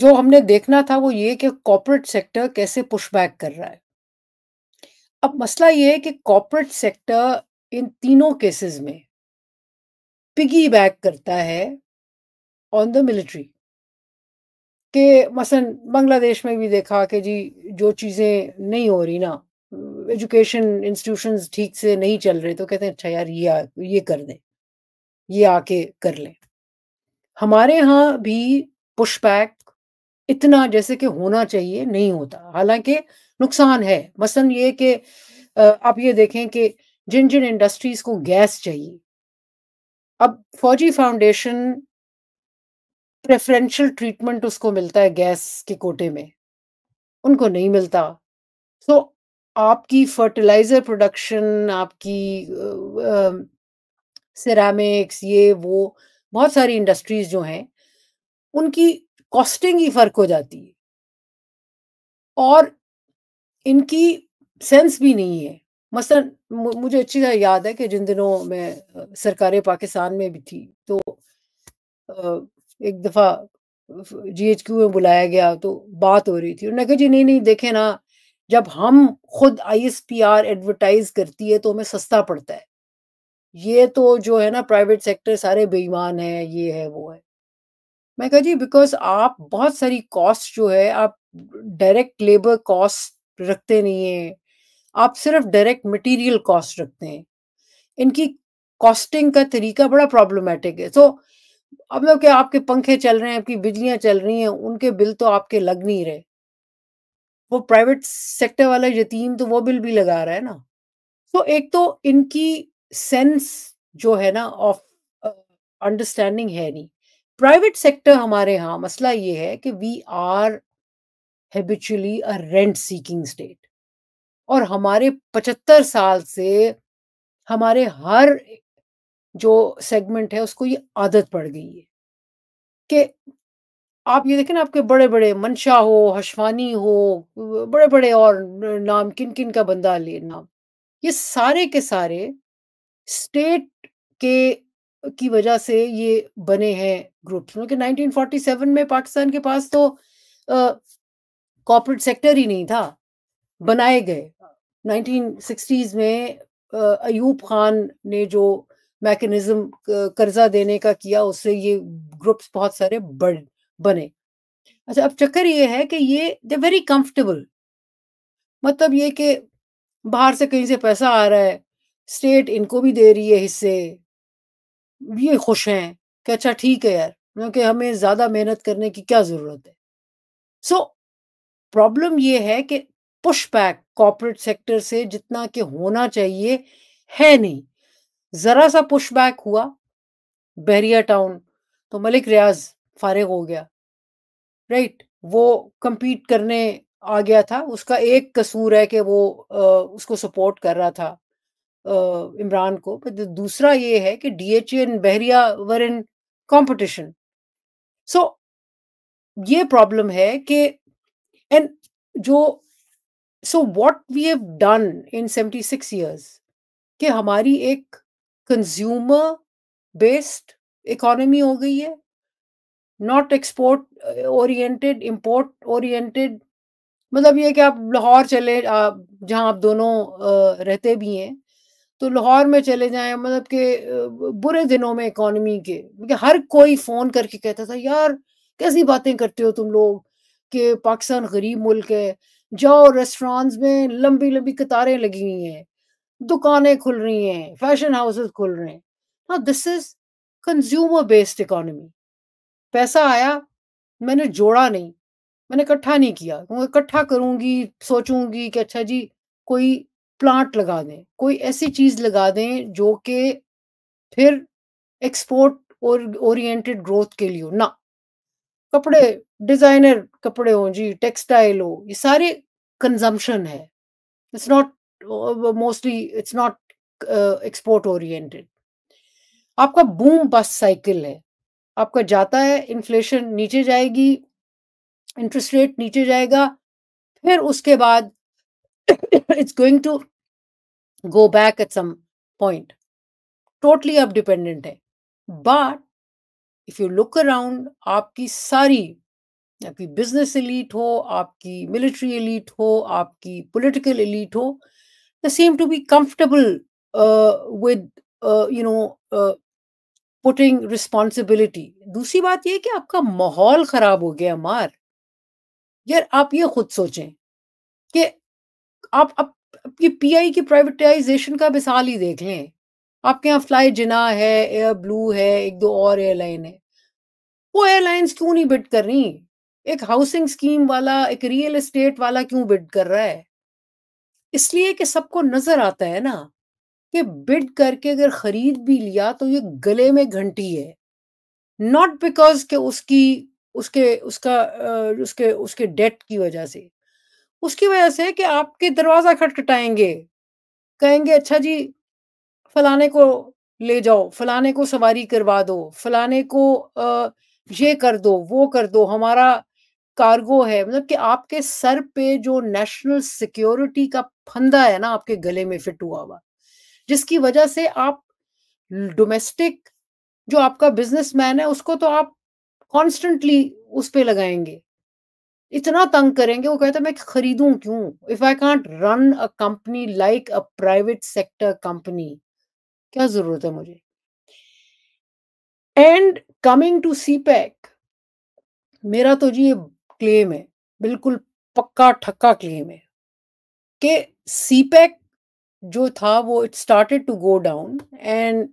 जो हमने देखना था वो ये कि कॉर्पोरेट सेक्टर कैसे पुशबैक कर रहा है अब मसला ये है कि कॉर्पोरेट सेक्टर इन तीनों केसेस में पिगी बैक करता है ऑन द मिलिट्री के मसलन बांग्लादेश में भी देखा कि जी जो चीज़ें नहीं हो रही ना एजुकेशन इंस्टीट्यूशंस ठीक से नहीं चल रहे तो कहते हैं अच्छा यार ये आ, ये कर दें ये आके कर लें हमारे यहाँ भी पुशबैक इतना जैसे कि होना चाहिए नहीं होता हालांकि नुकसान है मसलन ये कि आप ये देखें कि जिन जिन इंडस्ट्रीज को गैस चाहिए अब फौजी फाउंडेशन प्रेफरेंशियल ट्रीटमेंट उसको मिलता है गैस के कोटे में उनको नहीं मिलता तो आपकी फर्टिलाइजर प्रोडक्शन आपकी सिरामिक्स ये वो बहुत सारी इंडस्ट्रीज जो हैं उनकी कॉस्टिंग ही फर्क हो जाती है और इनकी सेंस भी नहीं है मसलन मुझे अच्छी तरह याद है कि जिन दिनों मैं सरकार पाकिस्तान में भी थी तो एक दफ़ा जी एच क्यू में बुलाया गया तो बात हो रही थी उन्होंने कहा जी नहीं नहीं देखे ना जब हम खुद I S P R advertise करती है तो हमें सस्ता पड़ता है ये तो जो है ना प्राइवेट सेक्टर सारे बेईमान है ये है वो है मैं कहा जी बिकॉज आप बहुत सारी कॉस्ट जो है आप डायरेक्ट लेबर कॉस्ट रखते नहीं है आप सिर्फ डायरेक्ट मटेरियल कॉस्ट रखते हैं इनकी कॉस्टिंग का तरीका बड़ा प्रॉब्लमेटिक है तो अब लोग क्या आपके पंखे चल रहे हैं आपकी बिजलियां चल रही हैं उनके बिल तो आपके लग नहीं रहे वो प्राइवेट सेक्टर वाला यतीम तो वो बिल भी लगा रहा है ना तो एक तो इनकी सेंस जो है ना ऑफ अंडरस्टैंडिंग uh, है नहीं प्राइवेट सेक्टर हमारे यहाँ मसला ये है कि we are habitually a rent seeking state और हमारे पचहत्तर साल से हमारे हर जो सेगमेंट है उसको ये आदत पड़ गई है कि आप ये देखें ना आपके बड़े बड़े मंशा हो हशवानी हो बड़े बड़े और नाम किन किन का बंदा ले नाम ये सारे के सारे स्टेट के की वजह से ये बने हैं ग्रुप्स क्योंकि 1947 में पाकिस्तान के पास तो कॉर्पोरेट सेक्टर ही नहीं था बनाए गए 1960s में अयूब खान ने जो मैकेनिज्म कर्जा देने का किया उससे ये ग्रुप्स बहुत सारे बढ़ बने अच्छा अब चक्कर ये है कि ये दे वेरी कंफर्टेबल मतलब ये कि बाहर से कहीं से पैसा आ रहा है स्टेट इनको भी दे रही है हिस्से ये खुश हैं कि अच्छा ठीक है यार क्योंकि हमें ज़्यादा मेहनत करने की क्या ज़रूरत है सो प्रॉब्लम ये है कि पुश बैक कॉरपोरेट सेक्टर से जितना कि होना चाहिए है नहीं ज़रा सा पुश बैक हुआ बहरिया टाउन तो मलिक रियाज फारिग हो गया राइट वो कम्पीट करने आ गया था उसका एक कसूर है कि वो आ, उसको सपोर्ट कर रहा था इमरान को दूसरा ये है कि DHA and e Bahria were in competition so ये प्रॉब्लम है कि एंड जो so what we have done in seventy six years कि हमारी एक कंज्यूमर बेस्ड इकोनॉमी हो गई है not export oriented import oriented मतलब ये कि आप लाहौर चले आप जहाँ आप दोनों रहते भी हैं तो लाहौर में चले जाए मतलब के बुरे दिनों में इकॉनमी के क्योंकि मतलब हर कोई फ़ोन करके कहता था यार कैसी बातें करते हो तुम लोग कि पाकिस्तान गरीब मुल्क है जाओ रेस्टोरेंट्स में लंबी लंबी कतारें लगी हुई हैं दुकानें खुल रही हैं फैशन हाउसेस खुल रहे हैं ना this is consumer based economy पैसा आया मैंने जोड़ा नहीं मैंने इकट्ठा नहीं किया क्योंकि इकट्ठा करूंगी सोचूंगी कि अच्छा जी कोई प्लांट लगा दें कोई ऐसी चीज लगा दें जो कि फिर एक्सपोर्ट और ओरिएंटेड ग्रोथ के लिए हो ना कपड़े डिजाइनर कपड़े हो जी टेक्सटाइल हो ये सारे कंजम्पशन है it's not mostly it's not export oriented आपका बूम बस साइकिल है आपका जाता है इन्फ्लेशन नीचे जाएगी इंटरेस्ट रेट नीचे जाएगा फिर उसके बाद it's going to go back at some point totally आप डिपेंडेंट है but if you look around आपकी सारी आपकी बिजनेस एलीट हो आपकी मिलिट्री एलीट हो आपकी पॉलिटिकल एलीट हो the same to be comfortable with you know putting responsibility दूसरी बात यह कि आपका माहौल खराब हो गया मार यार आप ये खुद सोचें कि आप अब ये पीआई की प्राइवेटाइजेशन का मिसाल ही देख लें आपके यहाँ फ्लाई जिना है एयर ब्लू है एक दो और एयरलाइन है वो एयरलाइंस क्यों नहीं बिट कर रही एक हाउसिंग स्कीम वाला एक रियल एस्टेट वाला क्यों बिड कर रहा है इसलिए कि सबको नजर आता है ना कि बिड करके अगर खरीद भी लिया तो ये गले में घंटी है नॉट बिकॉज के उसकी उसके उसका उसके उसके डेट की वजह से उसकी वजह से कि आपके दरवाजा खटखटाएंगे कहेंगे अच्छा जी फलाने को ले जाओ फलाने को सवारी करवा दो फलाने को ये कर दो वो कर दो हमारा कार्गो है मतलब कि आपके सर पे जो नेशनल सिक्योरिटी का फंदा है ना आपके गले में फिट हुआ हुआ जिसकी वजह से आप डोमेस्टिक जो आपका बिजनेसमैन है उसको तो आप कॉन्स्टेंटली उस पर लगाएंगे इतना तंग करेंगे वो कहता मैं खरीदू क्यों if I can't run a company like a private sector company क्या जरूरत है मुझे एंड कमिंग टू पैक मेरा तो जी ये क्लेम है बिल्कुल पक्का ठक्का क्लेम है कि सी पैक e जो था वो it started to go down and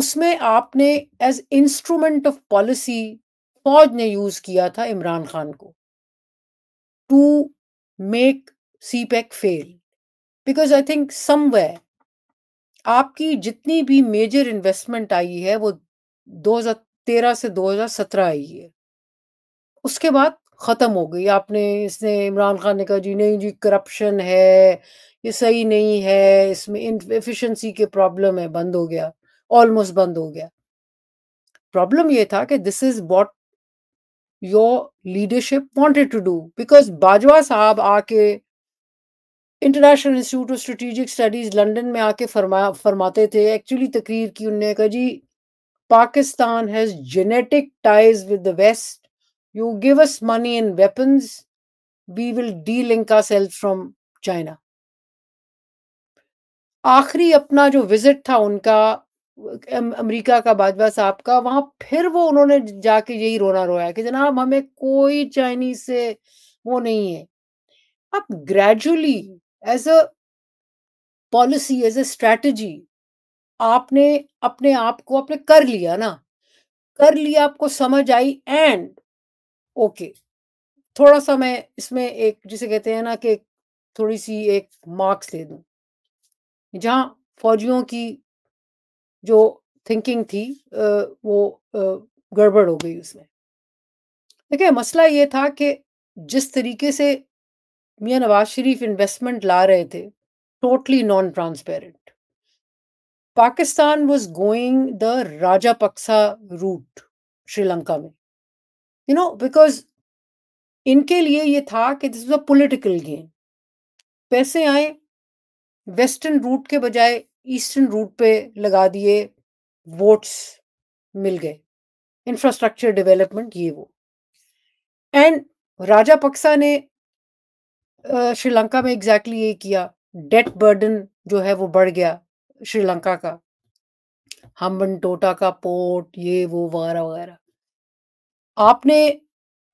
उसमें आपने एज इंस्ट्रूमेंट ऑफ पॉलिसी फौज ने यूज किया था इमरान खान को to make CPEC e fail. Because I think somewhere आपकी जितनी भी मेजर इन्वेस्टमेंट आई है वो 2013 से 2017 आई है उसके बाद खत्म हो गई आपने इसने इमरान खान ने कहा जी नहीं जी करप्शन है ये सही नहीं है इसमें एफिशिएंसी के प्रॉब्लम है बंद हो गया ऑलमोस्ट बंद हो गया प्रॉब्लम ये था कि this is what your leadership wanted to do because Bajwa sahab आके international institute of strategic studies London में आके फरमा फरमाते थे एक्चुअली तकरीर की उन्होंने कहा जी Pakistan has genetic ties with the west you give us money and weapons we will delink our self from China आखिरी अपना जो विजिट था उनका अमेरिका का बाजवा साहब का वहां फिर वो उन्होंने जाके यही रोना रोया कि जनाब हमें कोई चाइनीज से वो नहीं है अब gradually as a policy as a strategy आपने अपने आप को आपने कर लिया ना कर लिया आपको समझ आई एंड ओके थोड़ा सा मैं इसमें एक जिसे कहते हैं ना कि थोड़ी सी एक मार्क्स दे दूं जहां फौजियों की जो थिंकिंग थी वो गड़बड़ हो गई उसमें देखिए मसला ये था कि जिस तरीके से मियाँ नवाज शरीफ इन्वेस्टमेंट ला रहे थे totally non transparent Pakistan was going the Rajapaksa route Sri Lanka में यू नो बिकॉज इनके लिए ये था कि this was a political game पैसे आए वेस्टर्न रूट के बजाय ईस्टर्न रूट पे लगा दिए वोट्स मिल गए इंफ्रास्ट्रक्चर डेवलपमेंट ये वो एंड राजा पक्सा ने श्रीलंका में एग्जैक्टली exactly ये किया डेट बर्डन जो है वो बढ़ गया श्रीलंका का हमबन टोटा का पोर्ट ये वो वगैरह वगैरह आपने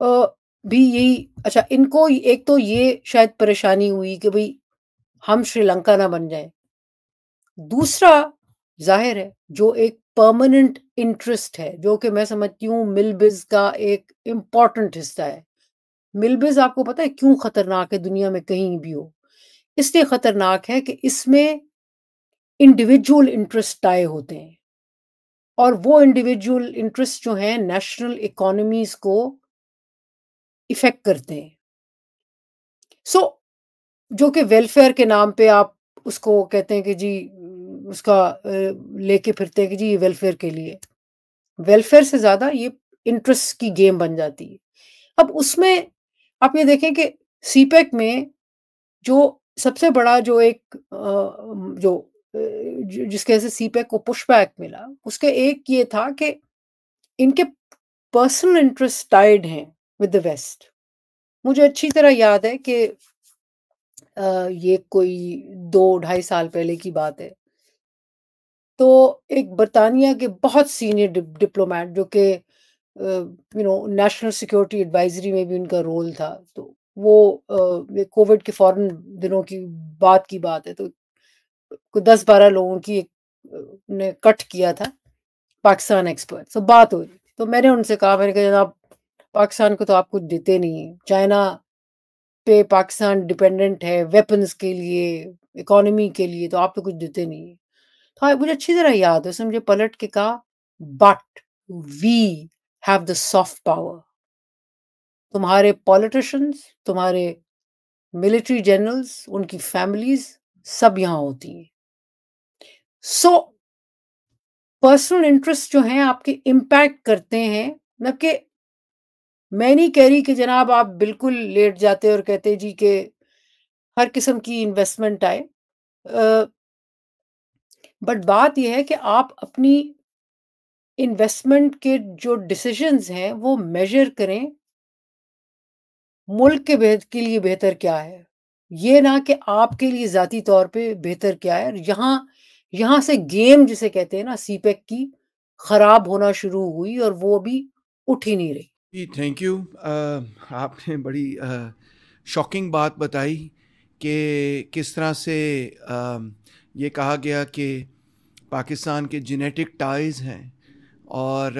भी यही अच्छा इनको एक तो ये शायद परेशानी हुई कि भाई हम श्रीलंका ना बन जाए दूसरा जाहिर है जो एक परमानेंट इंटरेस्ट है जो कि मैं समझती हूँ मिलबिज का एक इम्पॉर्टेंट हिस्सा है मिलबिज आपको पता है क्यों खतरनाक है दुनिया में कहीं भी हो इसलिए खतरनाक है कि इसमें इंडिविजुअल इंटरेस्ट टाए होते हैं और वो इंडिविजुअल इंटरेस्ट जो हैं नेशनल इकोनॉमीज को इफेक्ट करते हैं सो so, जो कि वेलफेयर के नाम पे आप उसको कहते हैं कि जी उसका लेके फिरते हैं कि जी ये वेलफेयर के लिए वेलफेयर से ज्यादा ये इंटरेस्ट की गेम बन जाती है अब उसमें आप ये देखें कि सीपैक e में जो सबसे बड़ा जो एक जो जिसके वजह से पैक e को पुशबैक मिला उसके एक ये था कि इनके पर्सनल इंटरेस्ट टाइड हैं विद द वेस्ट मुझे अच्छी तरह याद है कि ये कोई दो ढाई साल पहले की बात है तो एक बरतानिया के बहुत सीनियर डि डिप्लोमेट जो कि you know national security advisory में भी उनका रोल था तो वो कोविड के फौरन दिनों की बात की बात है तो दस बारह लोगों की एक ने कट किया था पाकिस्तान एक्सपर्ट तो बात हो रही तो मैंने उनसे कहा मैंने कहा जनाब पाकिस्तान को तो आप कुछ देते नहीं है चाइना पे पाकिस्तान डिपेंडेंट है वेपन्स के लिए इकोनॉमी के लिए तो आप तो कुछ देते नहीं है तो हाँ, मुझे अच्छी तरह याद है उसने मुझे पलट के कहा but we have the soft power तुम्हारे पॉलिटिशियंस तुम्हारे मिलिट्री जनरल्स उनकी फैमिलीज सब यहां होती हैं सो पर्सनल इंटरेस्ट जो हैं आपके इम्पैक्ट करते हैं मतलब कि मैं नहीं कह रही कि जनाब आप बिल्कुल लेट जाते और कहते जी के हर किस्म की इन्वेस्टमेंट आए बट बात यह है कि आप अपनी इन्वेस्टमेंट के जो डिसीजंस हैं वो मेजर करें मुल्क के बेहतर के लिए बेहतर क्या है ये ना कि आपके लिए ज़ाती तौर पे बेहतर क्या है यहाँ यहाँ से गेम जिसे कहते हैं ना सीपेक e की ख़राब होना शुरू हुई और वो अभी उठ ही नहीं रही जी थैंक यू आपने बड़ी शॉकिंग बात बताई कि किस तरह से आ, ये कहा गया कि पाकिस्तान के जेनेटिक टाइज़ हैं और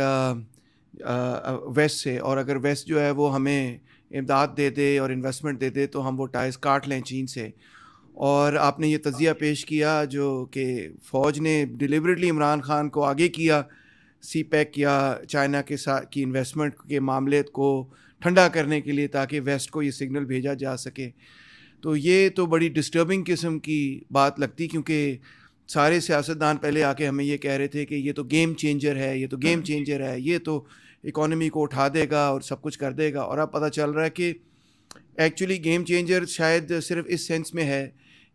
वेस्ट से और अगर वेस्ट जो है वो हमें इमदाद दे दे और इन्वेस्टमेंट दे दे तो हम वो टाइज़ काट लें चीन से और आपने ये तजिया पेश किया जो कि फ़ौज ने डिलिबरेटली इमरान ख़ान को आगे किया सी पैक e या चाइना के साथ की इन्वेस्टमेंट के मामले को ठंडा करने के लिए ताकि वेस्ट को ये सिग्नल भेजा जा सके तो ये तो बड़ी डिस्टर्बिंग किस्म की बात लगती क्योंकि सारे सियासतदान पहले आके हमें ये कह रहे थे कि ये तो गेम चेंजर है ये तो गेम हम्म। चेंजर है ये तो इकोनॉमी को उठा देगा और सब कुछ कर देगा और अब पता चल रहा है कि एक्चुअली गेम चेंजर शायद सिर्फ इस सेंस में है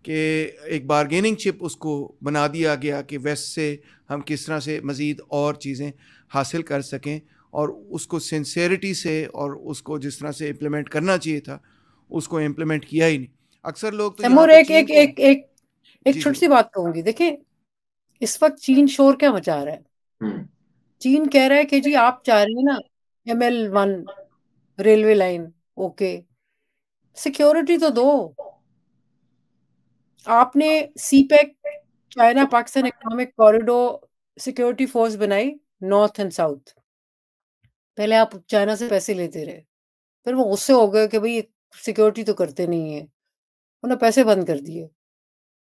कि एक बारगेनिंग चिप उसको बना दिया गया कि वेस्ट से हम किस तरह से मज़ीद और चीज़ें हासिल कर सकें और उसको सेंसेरिटी से और उसको जिस तरह से इम्प्लीमेंट करना चाहिए था उसको इम्प्लीमेंट किया ही नहीं अक्सर लोग तो एक, एक, एक, एक एक छोटी सी बात कहूंगी देखिए इस वक्त चीन शोर क्या मचा रहा है चीन कह रहा है कि जी आप चाह रहे हैं ना M L one railway line okay security तो दो आपने CPEC China Pakistan economic corridor security force बनाई नॉर्थ एंड साउथ पहले आप चाइना से पैसे लेते रहे फिर वो गुस्से हो गए कि भाई सिक्योरिटी तो करते नहीं है उन्होंने पैसे बंद कर दिए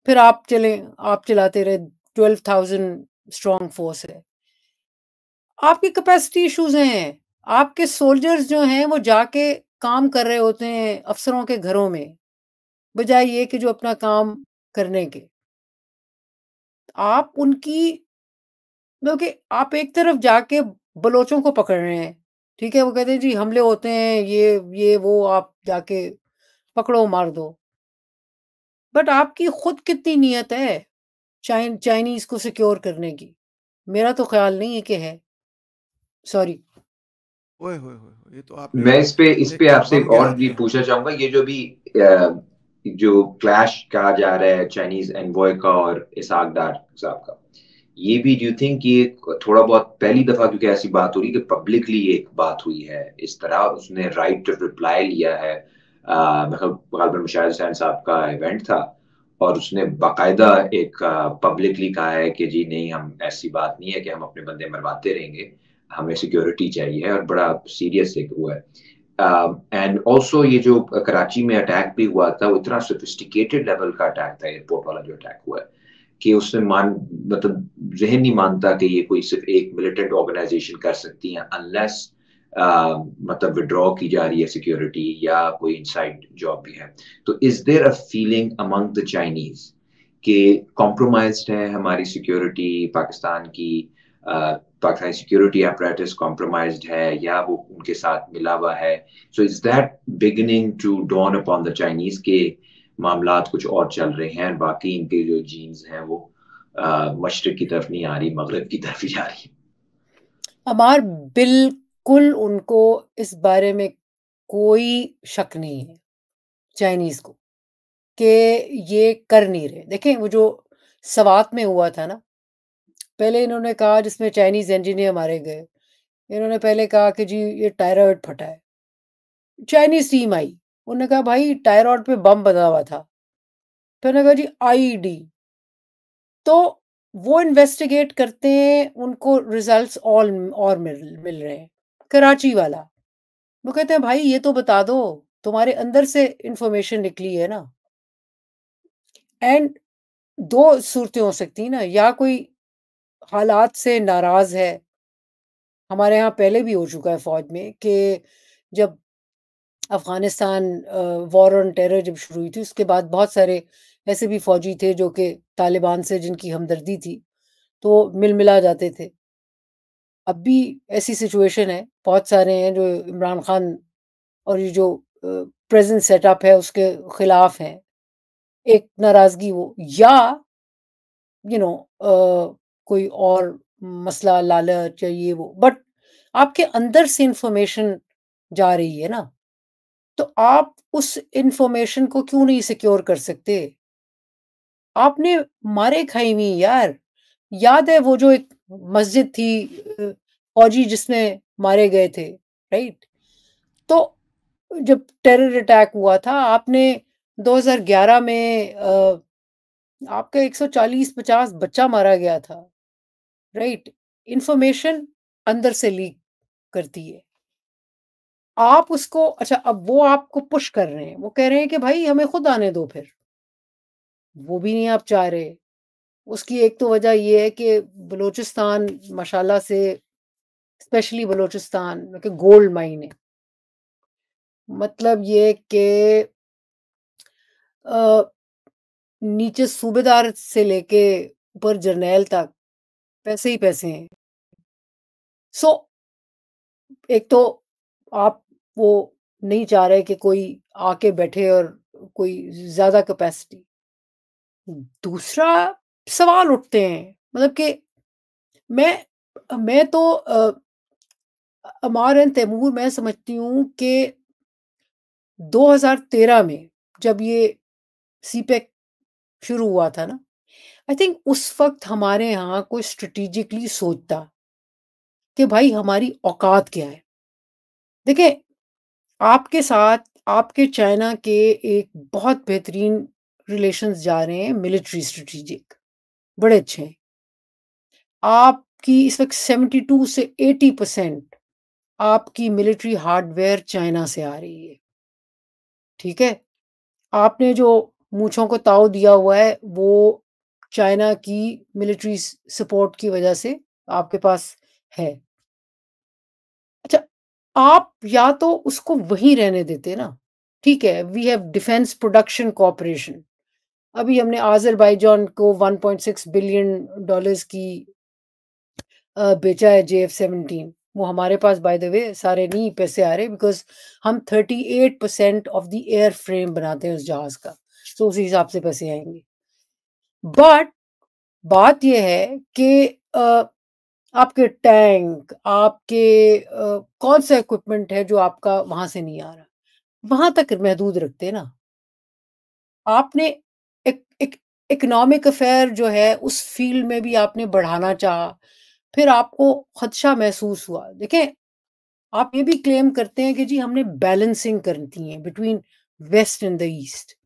फिर आप चले आप चलाते रहे ट्वेल्व थाउजेंड स्ट्रॉन्ग फोर्स है आपकी कैपेसिटी इशूज हैं आपके सोल्जर्स जो हैं वो जाके काम कर रहे होते हैं अफसरों के घरों में बजाय ये कि जो अपना काम करने के आप उनकी क्योंकि मतलब आप एक तरफ जाके बलोचों को पकड़ रहे हैं ठीक है वो कहते हैं जी हमले होते हैं ये ये वो आप जाके पकड़ो मार दो बट आपकी खुद कितनी नीयत है चाइनीज को सिक्योर करने की मेरा तो ख्याल नहीं है कि है सॉरी ओए होए होए ये तो आप मैं इस पे इस पे तो आपसे एक और भी पूछना चाहूंगा ये जो भी जो क्लैश कहा जा रहा है चाइनीज एनवॉय का और इसाकदार साहब का ये भी डू थिंक ये थोड़ा बहुत पहली दफा क्योंकि ऐसी बात हो रही है कि पब्लिकली एक बात हुई है इस तरह उसने राइट टू रिप्लाई लिया है गालबन मुशाह हुसैन साहब का इवेंट था और उसने बाकायदा एक पब्लिकली कहा है कि जी नहीं हम ऐसी बात नहीं है कि हम अपने बंदे मरवाते रहेंगे हमें सिक्योरिटी चाहिए और बड़ा सीरियस एक हुआ है एंड ऑल्सो ये जो कराची में अटैक भी हुआ था वो इतना सोफिस्टिकेटेड लेवल का अटैक था एयरपोर्ट वाला जो अटैक हुआ है कि उसने मान मतलब जहन नहीं मानता कि ये कोई सिर्फ एक मिलिटेंट ऑर्गेनाइजेशन कर सकती है अनलेस Um, मतलब विड्रॉ की जा रही है सिक्योरिटी या कोई इनसाइड जॉब भी है तो is there a feeling among the Chinese के कॉम्प्रोमाइज है हमारी सिक्योरिटी पाकिस्तान की पाकिस्तानी सिक्योरिटी अपराटिस कॉम्प्रोमाइज है या वो उनके साथ मिला हुआ है so is that beginning to dawn upon the Chinese के मामला कुछ और चल रहे हैं और बाकी इनके जो जीन्स हैं वो मशरक की तरफ नहीं आ रही मगरब की तरफ ही जा रही अमार बिल्कुल बिल्कुल उनको इस बारे में कोई शक नहीं है चाइनीज़ को कि ये कर नहीं रहे। देखें वो जो सवात में हुआ था ना, पहले इन्होंने कहा जिसमें चाइनीज़ इंजीनियर मारे गए, इन्होंने पहले कहा कि जी ये टायरॉयड फटा है। चाइनीज़ टीम आई, उन्होंने कहा भाई टायरॉयड पे बम बना हुआ था। फिर उन्होंने कहा जी आईडी तो वो इन्वेस्टिगेट करते हैं, उनको रिज़ल्ट्स ऑल और मिल मिल रहे हैं। कराची वाला वो कहते हैं भाई ये तो बता दो तुम्हारे अंदर से इंफॉर्मेशन निकली है ना एंड दो सूरतें हो सकती हैं ना या कोई हालात से नाराज है हमारे यहाँ पहले भी हो चुका है फौज में कि जब अफ़गानिस्तान वॉर ऑन टेरर जब शुरू हुई थी उसके बाद बहुत सारे ऐसे भी फौजी थे जो कि तालिबान से जिनकी हमदर्दी थी तो मिल मिला जाते थे अब भी ऐसी सिचुएशन है बहुत सारे हैं जो इमरान खान और ये जो प्रेजेंट सेटअप है उसके खिलाफ हैं एक नाराज़गी वो या यू नो आ, कोई और मसला लालच या ये वो बट आपके अंदर से इंफॉर्मेशन जा रही है ना तो आप उस इंफॉर्मेशन को क्यों नहीं सिक्योर कर सकते आपने मारे खाई हुई यार याद है वो जो एक मस्जिद थी फौजी जिसने मारे गए थे राइट तो जब टेरर अटैक हुआ था आपने 2011 में आपका 140-50 बच्चा मारा गया था राइट इंफॉर्मेशन अंदर से लीक करती है आप उसको अच्छा अब वो आपको पुश कर रहे हैं वो कह रहे हैं कि भाई हमें खुद आने दो फिर वो भी नहीं आप चाह रहे उसकी एक तो वजह यह है कि बलूचिस्तान मशाला से स्पेशली बलोचिस्तान के गोल्ड माइन है मतलब ये के नीचे सूबेदार से लेके ऊपर जर्नैल तक पैसे ही पैसे हैं सो so, एक तो आप वो नहीं चाह रहे कि कोई आके बैठे और कोई ज्यादा कैपेसिटी दूसरा सवाल उठते हैं मतलब कि मैं मैं तो अमार एंड तैमूर मैं समझती हूँ कि 2013 में जब ये पैक e शुरू हुआ था ना आई थिंक उस वक्त हमारे यहाँ कोई स्ट्रेटिजिकली सोचता कि भाई हमारी औकात क्या है देखें आपके साथ आपके चाइना के एक बहुत बेहतरीन रिलेशंस जा रहे हैं मिलिट्री स्ट्रेटिजिक बड़े अच्छे हैं आपकी इस वक्त 72 से 80 परसेंट आपकी मिलिट्री हार्डवेयर चाइना से आ रही है ठीक है आपने जो मूछों को ताव दिया हुआ है वो चाइना की मिलिट्री सपोर्ट की वजह से आपके पास है अच्छा आप या तो उसको वहीं रहने देते ना ठीक है we have defence production cooperation अभी हमने आजरबाईजान को 1.6 बिलियन डॉलर्स की बेचा है जे एफ सेवनटीन वो हमारे पास बाय द वे सारे नहीं पैसे आ रहे बिकॉज हम 38 percent of the airframe बनाते हैं उस जहाज का तो उसी हिसाब से पैसे आएंगे बट बात यह है कि आपके टैंक आपके आ, कौन सा इक्विपमेंट है जो आपका वहां से नहीं आ रहा वहां तक महदूद रखते ना आपने इकोनॉमिक अफेयर जो है उस फील्ड में भी आपने बढ़ाना चाहा फिर आपको खदशा महसूस हुआ देखें आप ये भी क्लेम करते हैं कि जी हमने बैलेंसिंग करती है between west and the east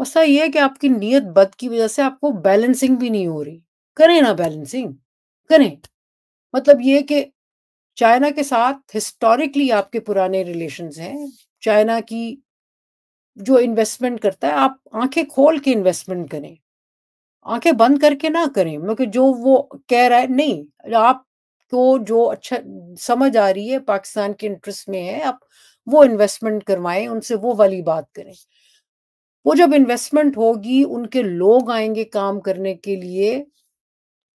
मसला ये है कि आपकी नीयत बद की वजह से आपको बैलेंसिंग भी नहीं हो रही करें ना बैलेंसिंग करें मतलब ये कि चाइना के साथ हिस्टोरिकली आपके पुराने रिलेशंस हैं चाइना की जो इन्वेस्टमेंट करता है आप आंखें खोल के इन्वेस्टमेंट करें आंखें बंद करके ना करें मतलब जो वो कह रहा है नहीं आपको जो अच्छा समझ आ रही है पाकिस्तान के इंटरेस्ट में है आप वो इन्वेस्टमेंट करवाएं उनसे वो वाली बात करें वो जब इन्वेस्टमेंट होगी उनके लोग आएंगे काम करने के लिए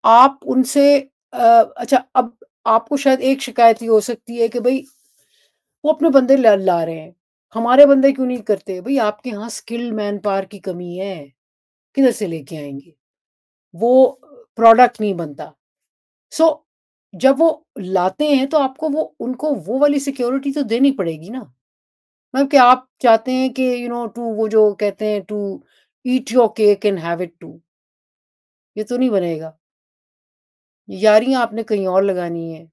आप उनसे आ, अच्छा अब आपको शायद एक शिकायत ही हो सकती है कि भाई वो अपने बंदे ला रहे हैं हमारे बंदे क्यों नहीं करते भाई आपके यहाँ स्किल्ड मैन पावर की कमी है किधर से लेके आएंगे वो प्रोडक्ट नहीं बनता सो so, जब वो लाते हैं तो आपको वो उनको वो वाली सिक्योरिटी तो देनी पड़ेगी ना मतलब कि आप चाहते हैं कि यू नो टू वो जो कहते हैं to eat your cake and have it too ये तो नहीं बनेगा यारियां आपने कहीं और लगानी है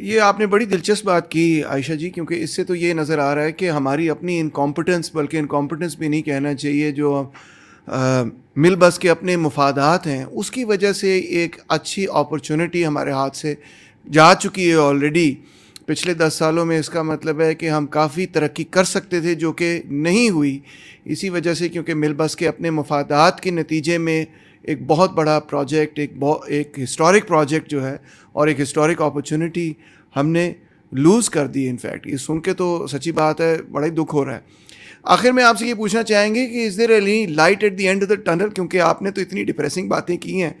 ये आपने बड़ी दिलचस्प बात की आयशा जी क्योंकि इससे तो ये नज़र आ रहा है कि हमारी अपनी इनकॉम्पिटेंस बल्कि इनकॉम्पिटेंस भी नहीं कहना चाहिए जो आ, मिल बस के अपने मफादात हैं उसकी वजह से एक अच्छी अपॉर्चुनिटी हमारे हाथ से जा चुकी है ऑलरेडी पिछले दस सालों में इसका मतलब है कि हम काफ़ी तरक्की कर सकते थे जो कि नहीं हुई इसी वजह से क्योंकि मिल बस के अपने मफादात के नतीजे में एक बहुत बड़ा प्रोजेक्ट एक बहुत एक हिस्टोरिक प्रोजेक्ट जो है और एक हिस्टोरिक अपॉर्चुनिटी हमने लूज़ कर दी इनफैक्ट ये सुन के तो सच्ची बात है बड़ा ही दुख हो रहा है आखिर में आपसे ये पूछना चाहेंगे कि is there any light at the end of the tunnel क्योंकि आपने तो इतनी डिप्रेसिंग बातें की हैं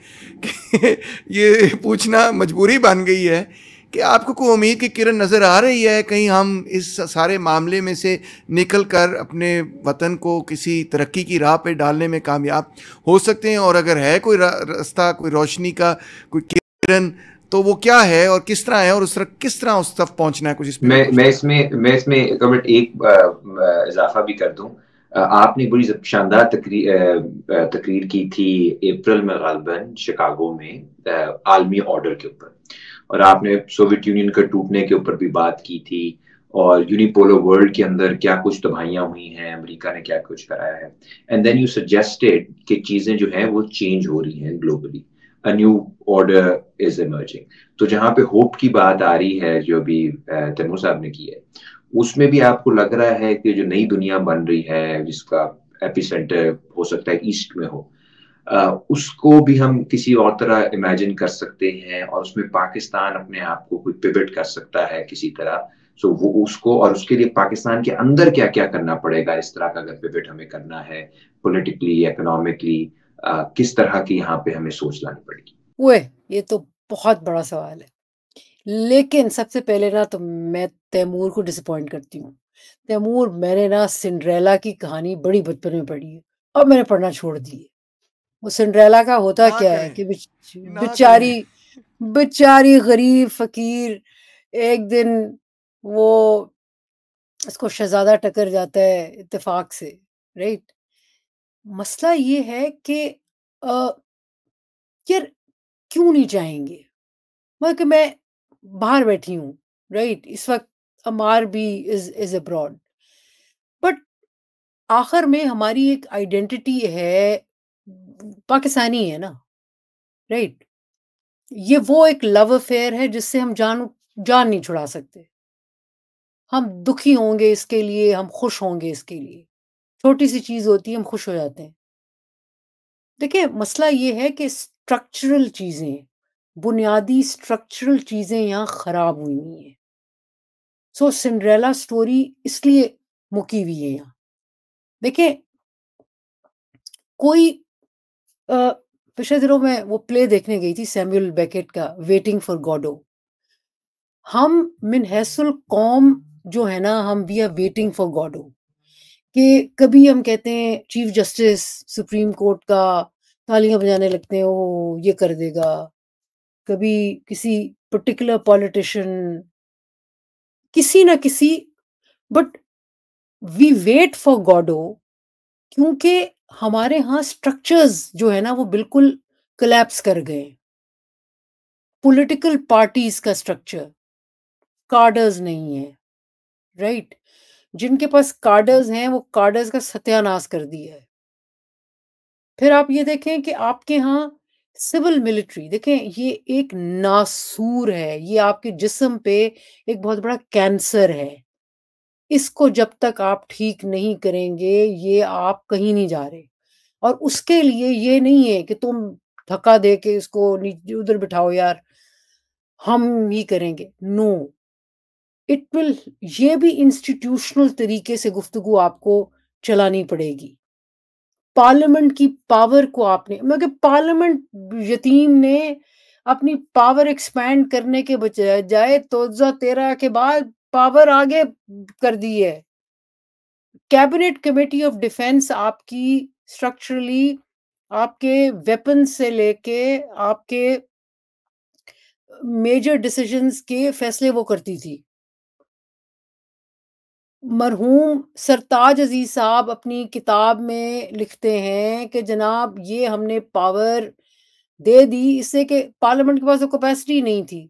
कि ये पूछना मजबूरी बन गई है कि आपको कोई उम्मीद की किरण नज़र आ रही है कहीं हम इस सारे मामले में से निकल कर अपने वतन को किसी तरक्की की राह पे डालने में कामयाब हो सकते हैं और अगर है कोई रास्ता कोई रोशनी का कोई किरण तो वो क्या है और किस तरह है और उस तरह किस तरह उस तक पहुंचना है कुछ इस मैं मैं इसमें मैं इसमें गवर्नमेंट एक इजाफा भी कर दूं आपने बड़ी शानदार तकरीर तकरीर की थी अप्रैल में गालबन शिकागो में आलमी ऑर्डर के ऊपर और आपने सोवियत यूनियन के टूटने के ऊपर भी बात की थी और यूनिपोलो वर्ल्ड के अंदर क्या कुछ तबाहियां हुई हैं अमेरिका ने क्या कुछ कराया है एंड देन यू सजेस्टेड कि चीज़ें जो हैं वो चेंज हो रही हैं globally a new order is emerging तो जहां पे होप की बात आ रही है जो अभी तैमूर साहब ने की है उसमें भी आपको लग रहा है कि जो नई दुनिया बन रही है जिसका एपिसेंटर हो सकता है ईस्ट में हो उसको भी हम किसी और तरह इमेजिन कर सकते हैं और उसमें पाकिस्तान अपने आप को कोई पिबिट कर सकता है किसी तरह सो वो उसको और उसके लिए पाकिस्तान के अंदर क्या क्या करना पड़ेगा इस तरह का अगर पिबिट हमें करना है पोलिटिकली इकोनॉमिकली किस तरह की यहाँ पे हमें सोच लानी पड़ेगी वे ये तो बहुत बड़ा सवाल है लेकिन सबसे पहले ना तो मैं तैमूर को डिसअपॉइंट करती हूँ तैमूर मैंने ना सिंड्रेला की कहानी बड़ी बचपन में पढ़ी है और मैंने पढ़ना छोड़ दी है वो सिंड्रेला का होता क्या है कि बेचारी बेचारी गरीब फकीर एक दिन वो उसको शहजादा टकर जाता है इत्तेफाक से राइट मसला ये है कि यार क्यों नहीं चाहेंगे मतलब कि मैं बाहर बैठी हूँ राइट इस वक्त अमार भी इज इज अब्रॉड बट आखिर में हमारी एक आइडेंटिटी है पाकिस्तानी है ना राइट ये वो एक लव अफेयर है जिससे हम जान जान नहीं छुड़ा सकते हम दुखी होंगे इसके लिए हम खुश होंगे इसके लिए छोटी सी चीज होती है हम खुश हो जाते हैं देखिए मसला ये है कि स्ट्रक्चरल चीजें बुनियादी स्ट्रक्चरल चीजें यहाँ खराब हुई हुई हैं सो सिंड्रेला स्टोरी इसलिए मुकी हुई है यहाँ देखिए कोई पिछले दिनों में वो प्ले देखने गई थी सैम्यूल बैकेट का वेटिंग फॉर गॉडो हम मिनहसल कॉम जो है ना हम we are waiting for Godot कि कभी हम कहते हैं चीफ जस्टिस सुप्रीम कोर्ट का तालियां बजाने लगते हैं ओ ये कर देगा कभी किसी पर्टिकुलर पॉलिटिशियन किसी ना किसी but we wait for Godot क्योंकि हमारे यहाँ स्ट्रक्चर्स जो है ना वो बिल्कुल कलेप्स कर गए पॉलिटिकल पार्टीज का स्ट्रक्चर कार्डर्स नहीं है राइट right? जिनके पास कार्डर्स हैं वो कार्डर्स का सत्यानाश कर दिया है फिर आप ये देखें कि आपके यहाँ सिविल मिलिट्री देखें ये एक नासूर है ये आपके जिस्म पे एक बहुत बड़ा कैंसर है इसको जब तक आप ठीक नहीं करेंगे ये आप कहीं नहीं जा रहे और उसके लिए ये नहीं है कि तुम धक्का दे के इसको उधर बिठाओ यार हम ही करेंगे नो इट विल ये भी इंस्टीट्यूशनल तरीके से गुफ्तगु आपको चलानी पड़ेगी पार्लियामेंट की पावर को आपने मतलब पार्लियामेंट यतीम ने अपनी पावर एक्सपैंड करने के बजाय तो तेरह के बाद पावर आगे कर दी है कैबिनेट कमेटी ऑफ डिफेंस आपकी स्ट्रक्चरली आपके वेपन से लेके आपके मेजर डिसीजंस के फैसले वो करती थी मरहूम सरताज अजीज साहब अपनी किताब में लिखते हैं कि जनाब ये हमने पावर दे दी इससे कि पार्लियामेंट के पास कैपेसिटी तो नहीं थी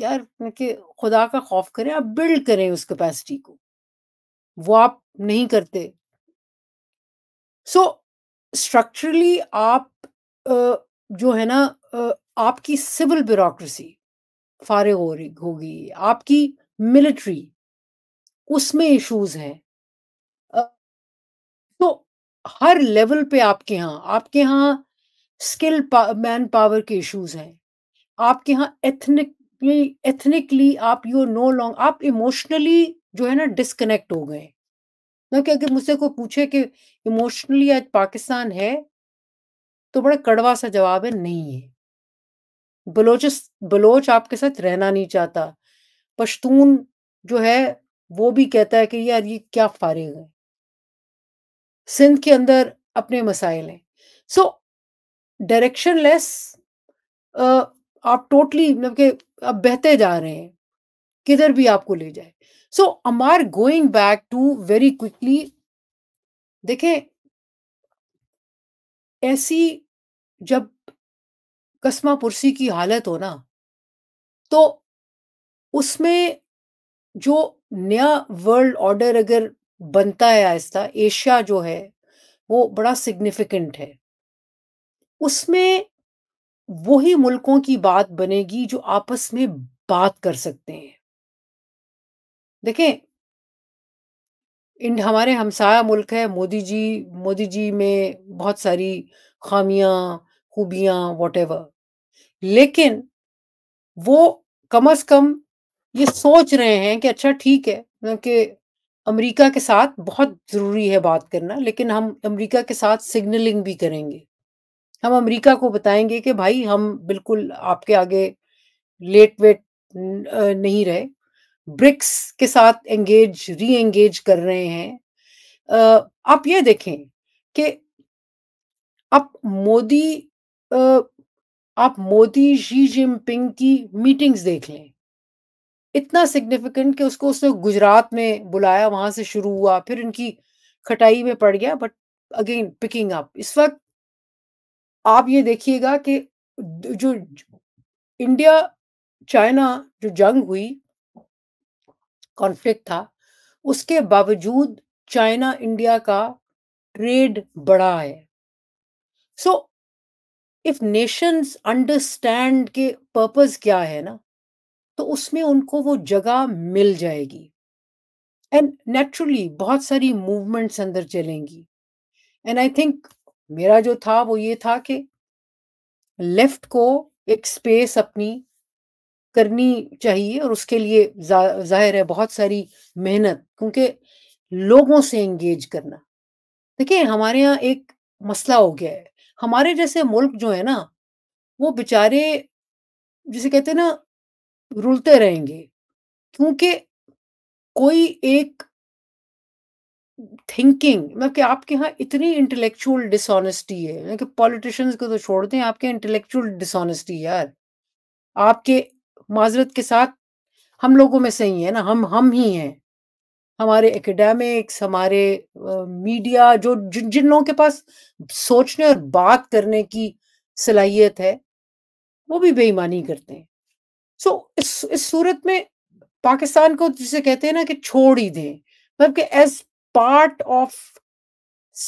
यार कि खुदा का खौफ करें आप बिल्ड करें उस कैपेसिटी को वो आप नहीं करते सो so, स्ट्रक्चरली आप जो है ना आपकी सिविल ब्यूरोक्रेसी फारे हो रही होगी आपकी मिलिट्री उसमें इश्यूज हैं तो हर लेवल पे आपके यहाँ आपके यहाँ स्किल मैन पावर के इश्यूज हैं आपके यहाँ एथनिक एथनिकली आप यू नो लॉन्ग आप इमोशनली जो है ना डिस्कनेक्ट हो गए ना अगर मुझसे कोई पूछे कि इमोशनली आज पाकिस्तान है तो बड़ा कड़वा सा जवाब है नहीं है बलोच बलोच आपके साथ रहना नहीं चाहता पश्तून जो है वो भी कहता है कि यार ये क्या फारिग है सिंध के अंदर अपने मसाइल हैं सो डायरेक्शन लेस आप टोटली मतलब कि अब बहते जा रहे हैं किधर भी आपको ले जाए so are going back to very quickly देखें ऐसी जब कस्मा पुरसी की हालत हो ना तो उसमें जो नया वर्ल्ड ऑर्डर अगर बनता है आहिस्ता एशिया जो है वो बड़ा सिग्निफिकेंट है उसमें वही मुल्कों की बात बनेगी जो आपस में बात कर सकते हैं देखें इंड हमारे हमसाया मुल्क है मोदी जी मोदी जी में बहुत सारी खामियां खूबियां वॉट लेकिन वो कम अज कम ये सोच रहे हैं कि अच्छा ठीक है कि अमेरिका के साथ बहुत ज़रूरी है बात करना लेकिन हम अमेरिका के साथ सिग्नलिंग भी करेंगे हम अमेरिका को बताएंगे कि भाई हम बिल्कुल आपके आगे लेट वेट नहीं रहे ब्रिक्स के साथ एंगेज री एंगेज कर रहे हैं आप ये देखें कि आप मोदी आप मोदी शी जिनपिंग की मीटिंग्स देख लें इतना सिग्निफिकेंट कि उसको उसने गुजरात में बुलाया वहां से शुरू हुआ फिर इनकी खटाई में पड़ गया बट अगेन पिकिंग अप इस वक्त आप ये देखिएगा कि जो इंडिया चाइना जो जंग हुई कॉन्फ्लिक्ट था उसके बावजूद चाइना इंडिया का ट्रेड बढ़ा है सो इफ नेशंस अंडरस्टैंड के पर्पस क्या है ना तो उसमें उनको वो जगह मिल जाएगी एंड नेचुरली बहुत सारी मूवमेंट्स अंदर चलेंगी एंड आई थिंक मेरा जो था वो ये था कि लेफ्ट को एक स्पेस अपनी करनी चाहिए और उसके लिए जाहिर है बहुत सारी मेहनत क्योंकि लोगों से एंगेज करना देखिए हमारे यहाँ एक मसला हो गया है हमारे जैसे मुल्क जो है ना वो बेचारे जिसे कहते हैं ना रुलते रहेंगे क्योंकि कोई एक थिंकिंग मतलब कि आपके यहाँ इतनी इंटेलेक्चुअल डिसऑनेस्टी है कि पॉलिटिशियंस को तो छोड़ते हैं आपके इंटेलेक्चुअल डिसऑनेस्टी यार आपके माजरत के साथ हम लोगों में सही है ना हम हम ही हैं हमारे एकेडमिक्स हमारे मीडिया जो जिन जिन लोगों के पास सोचने और बात करने की सलाहियत है वो भी बेईमानी करते हैं सो so, इस इस सूरत में पाकिस्तान को जिसे कहते हैं ना कि छोड़ ही दें मतलब कि as part of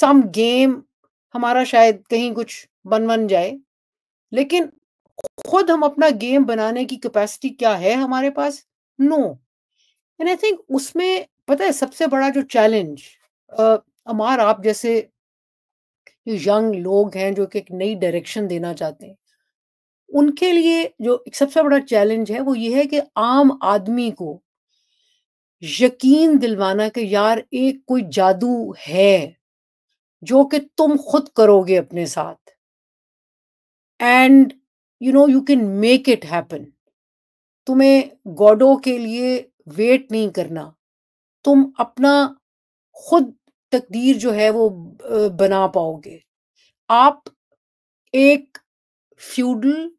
some game हमारा शायद कहीं कुछ बन बन जाए लेकिन खुद हम अपना गेम बनाने की कैपेसिटी क्या है हमारे पास नो एंड आई थिंक उसमें पता है सबसे बड़ा जो चैलेंज अमार आप जैसे यंग लोग हैं जो कि एक नई डायरेक्शन देना चाहते हैं उनके लिए जो एक सबसे बड़ा चैलेंज है वो ये है कि आम आदमी को यकीन दिलवाना कि यार एक कोई जादू है जो कि तुम खुद करोगे अपने साथ and you know you can make it happen तुम्हें गॉडो के लिए वेट नहीं करना तुम अपना खुद तकदीर जो है वो बना पाओगे आप एक फ्यूडल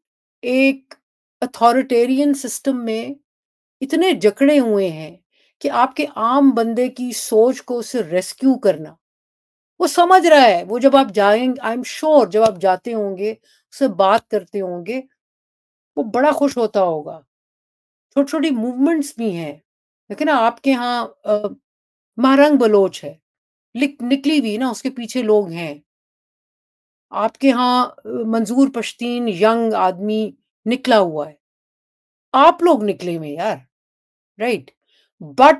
एक अथॉरिटेरियन सिस्टम में इतने जकड़े हुए हैं कि आपके आम बंदे की सोच को उसे रेस्क्यू करना वो समझ रहा है वो जब आप जाएंगे आई एम श्योर जब आप जाते होंगे उससे बात करते होंगे वो बड़ा खुश होता होगा छोटी छोटी मूवमेंट्स भी हैं लेकिन ना आपके यहाँ महारंग बलोच है लिक, निकली हुई ना उसके पीछे लोग हैं आपके यहाँ मंजूर पश्तीन यंग आदमी निकला हुआ है आप लोग निकले हुए यार राइट बट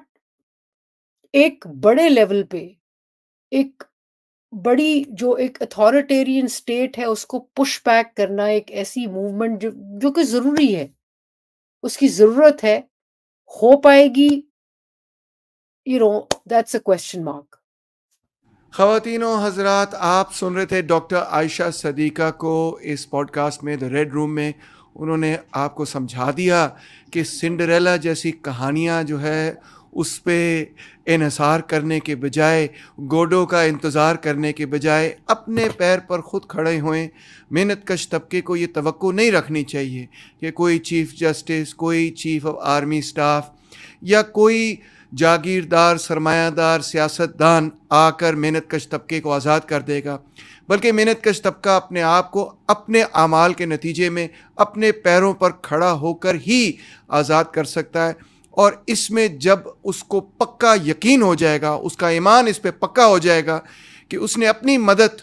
एक बड़े लेवल पे एक बड़ी जो एक अथॉरिटेरियन स्टेट है उसको पुश बैक करना एक ऐसी मूवमेंट जो जो कि ज़रूरी है उसकी ज़रूरत है हो पाएगी you know that's a question mark खातिन हजरात आप सुन रहे थे डॉक्टर आयशा सदीका को इस पॉडकास्ट में द रेड रूम में उन्होंने आपको समझा दिया कि सिंडरेला जैसी कहानियाँ जो है उस पर इसार करने के बजाय गोडों का इंतज़ार करने के बजाय अपने पैर पर ख़ुद खड़े हुए मेहनत कश तबके को ये तो नहीं रखनी चाहिए कि कोई चीफ़ जस्टिस कोई चीफ़ ऑफ आर्मी स्टाफ या कोई जागीरदार सरमायादार सियासतदान आकर मेहनत कश तबके को आज़ाद कर देगा बल्कि मेहनत कश तबका अपने आप को अपने अमाल के नतीजे में अपने पैरों पर खड़ा होकर ही आज़ाद कर सकता है और इसमें जब उसको पक्का यकीन हो जाएगा उसका ईमान इस पर पक्का हो जाएगा कि उसने अपनी मदद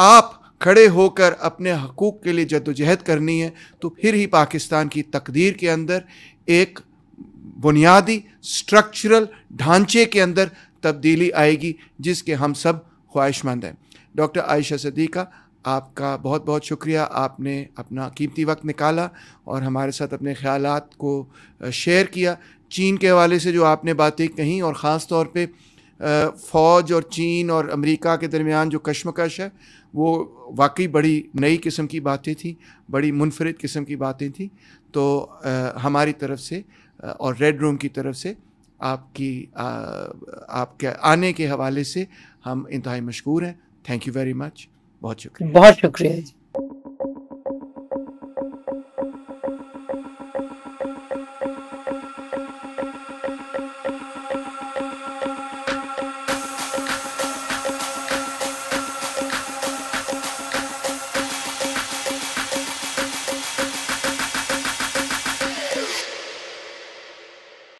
आप खड़े होकर अपने हकूक़ के लिए जद्दोजहद करनी है तो फिर ही पाकिस्तान की तकदीर के अंदर एक बुनियादी स्ट्रक्चरल ढांचे के अंदर तब्दीली आएगी जिसके हम सब ख्वाहिशमंद हैं डॉक्टर आयशा सदीक़ा आपका बहुत बहुत शुक्रिया आपने अपना कीमती वक्त निकाला और हमारे साथ अपने ख्याल को शेयर किया चीन के हवाले से जो आपने बातें कहीं और ख़ास तौर पे फ़ौज और चीन और अमेरिका के दरमियान जो कश्मकश है वो वाकई बड़ी नई किस्म की बातें थी बड़ी मुनफरद किस्म की बातें थी तो आ, हमारी तरफ से और रेड रूम की तरफ से आपकी आपके आने के हवाले से हम इंतहाई मशहूर हैं थैंक यू वेरी मच बहुत शुक्रिया बहुत शुक्रिया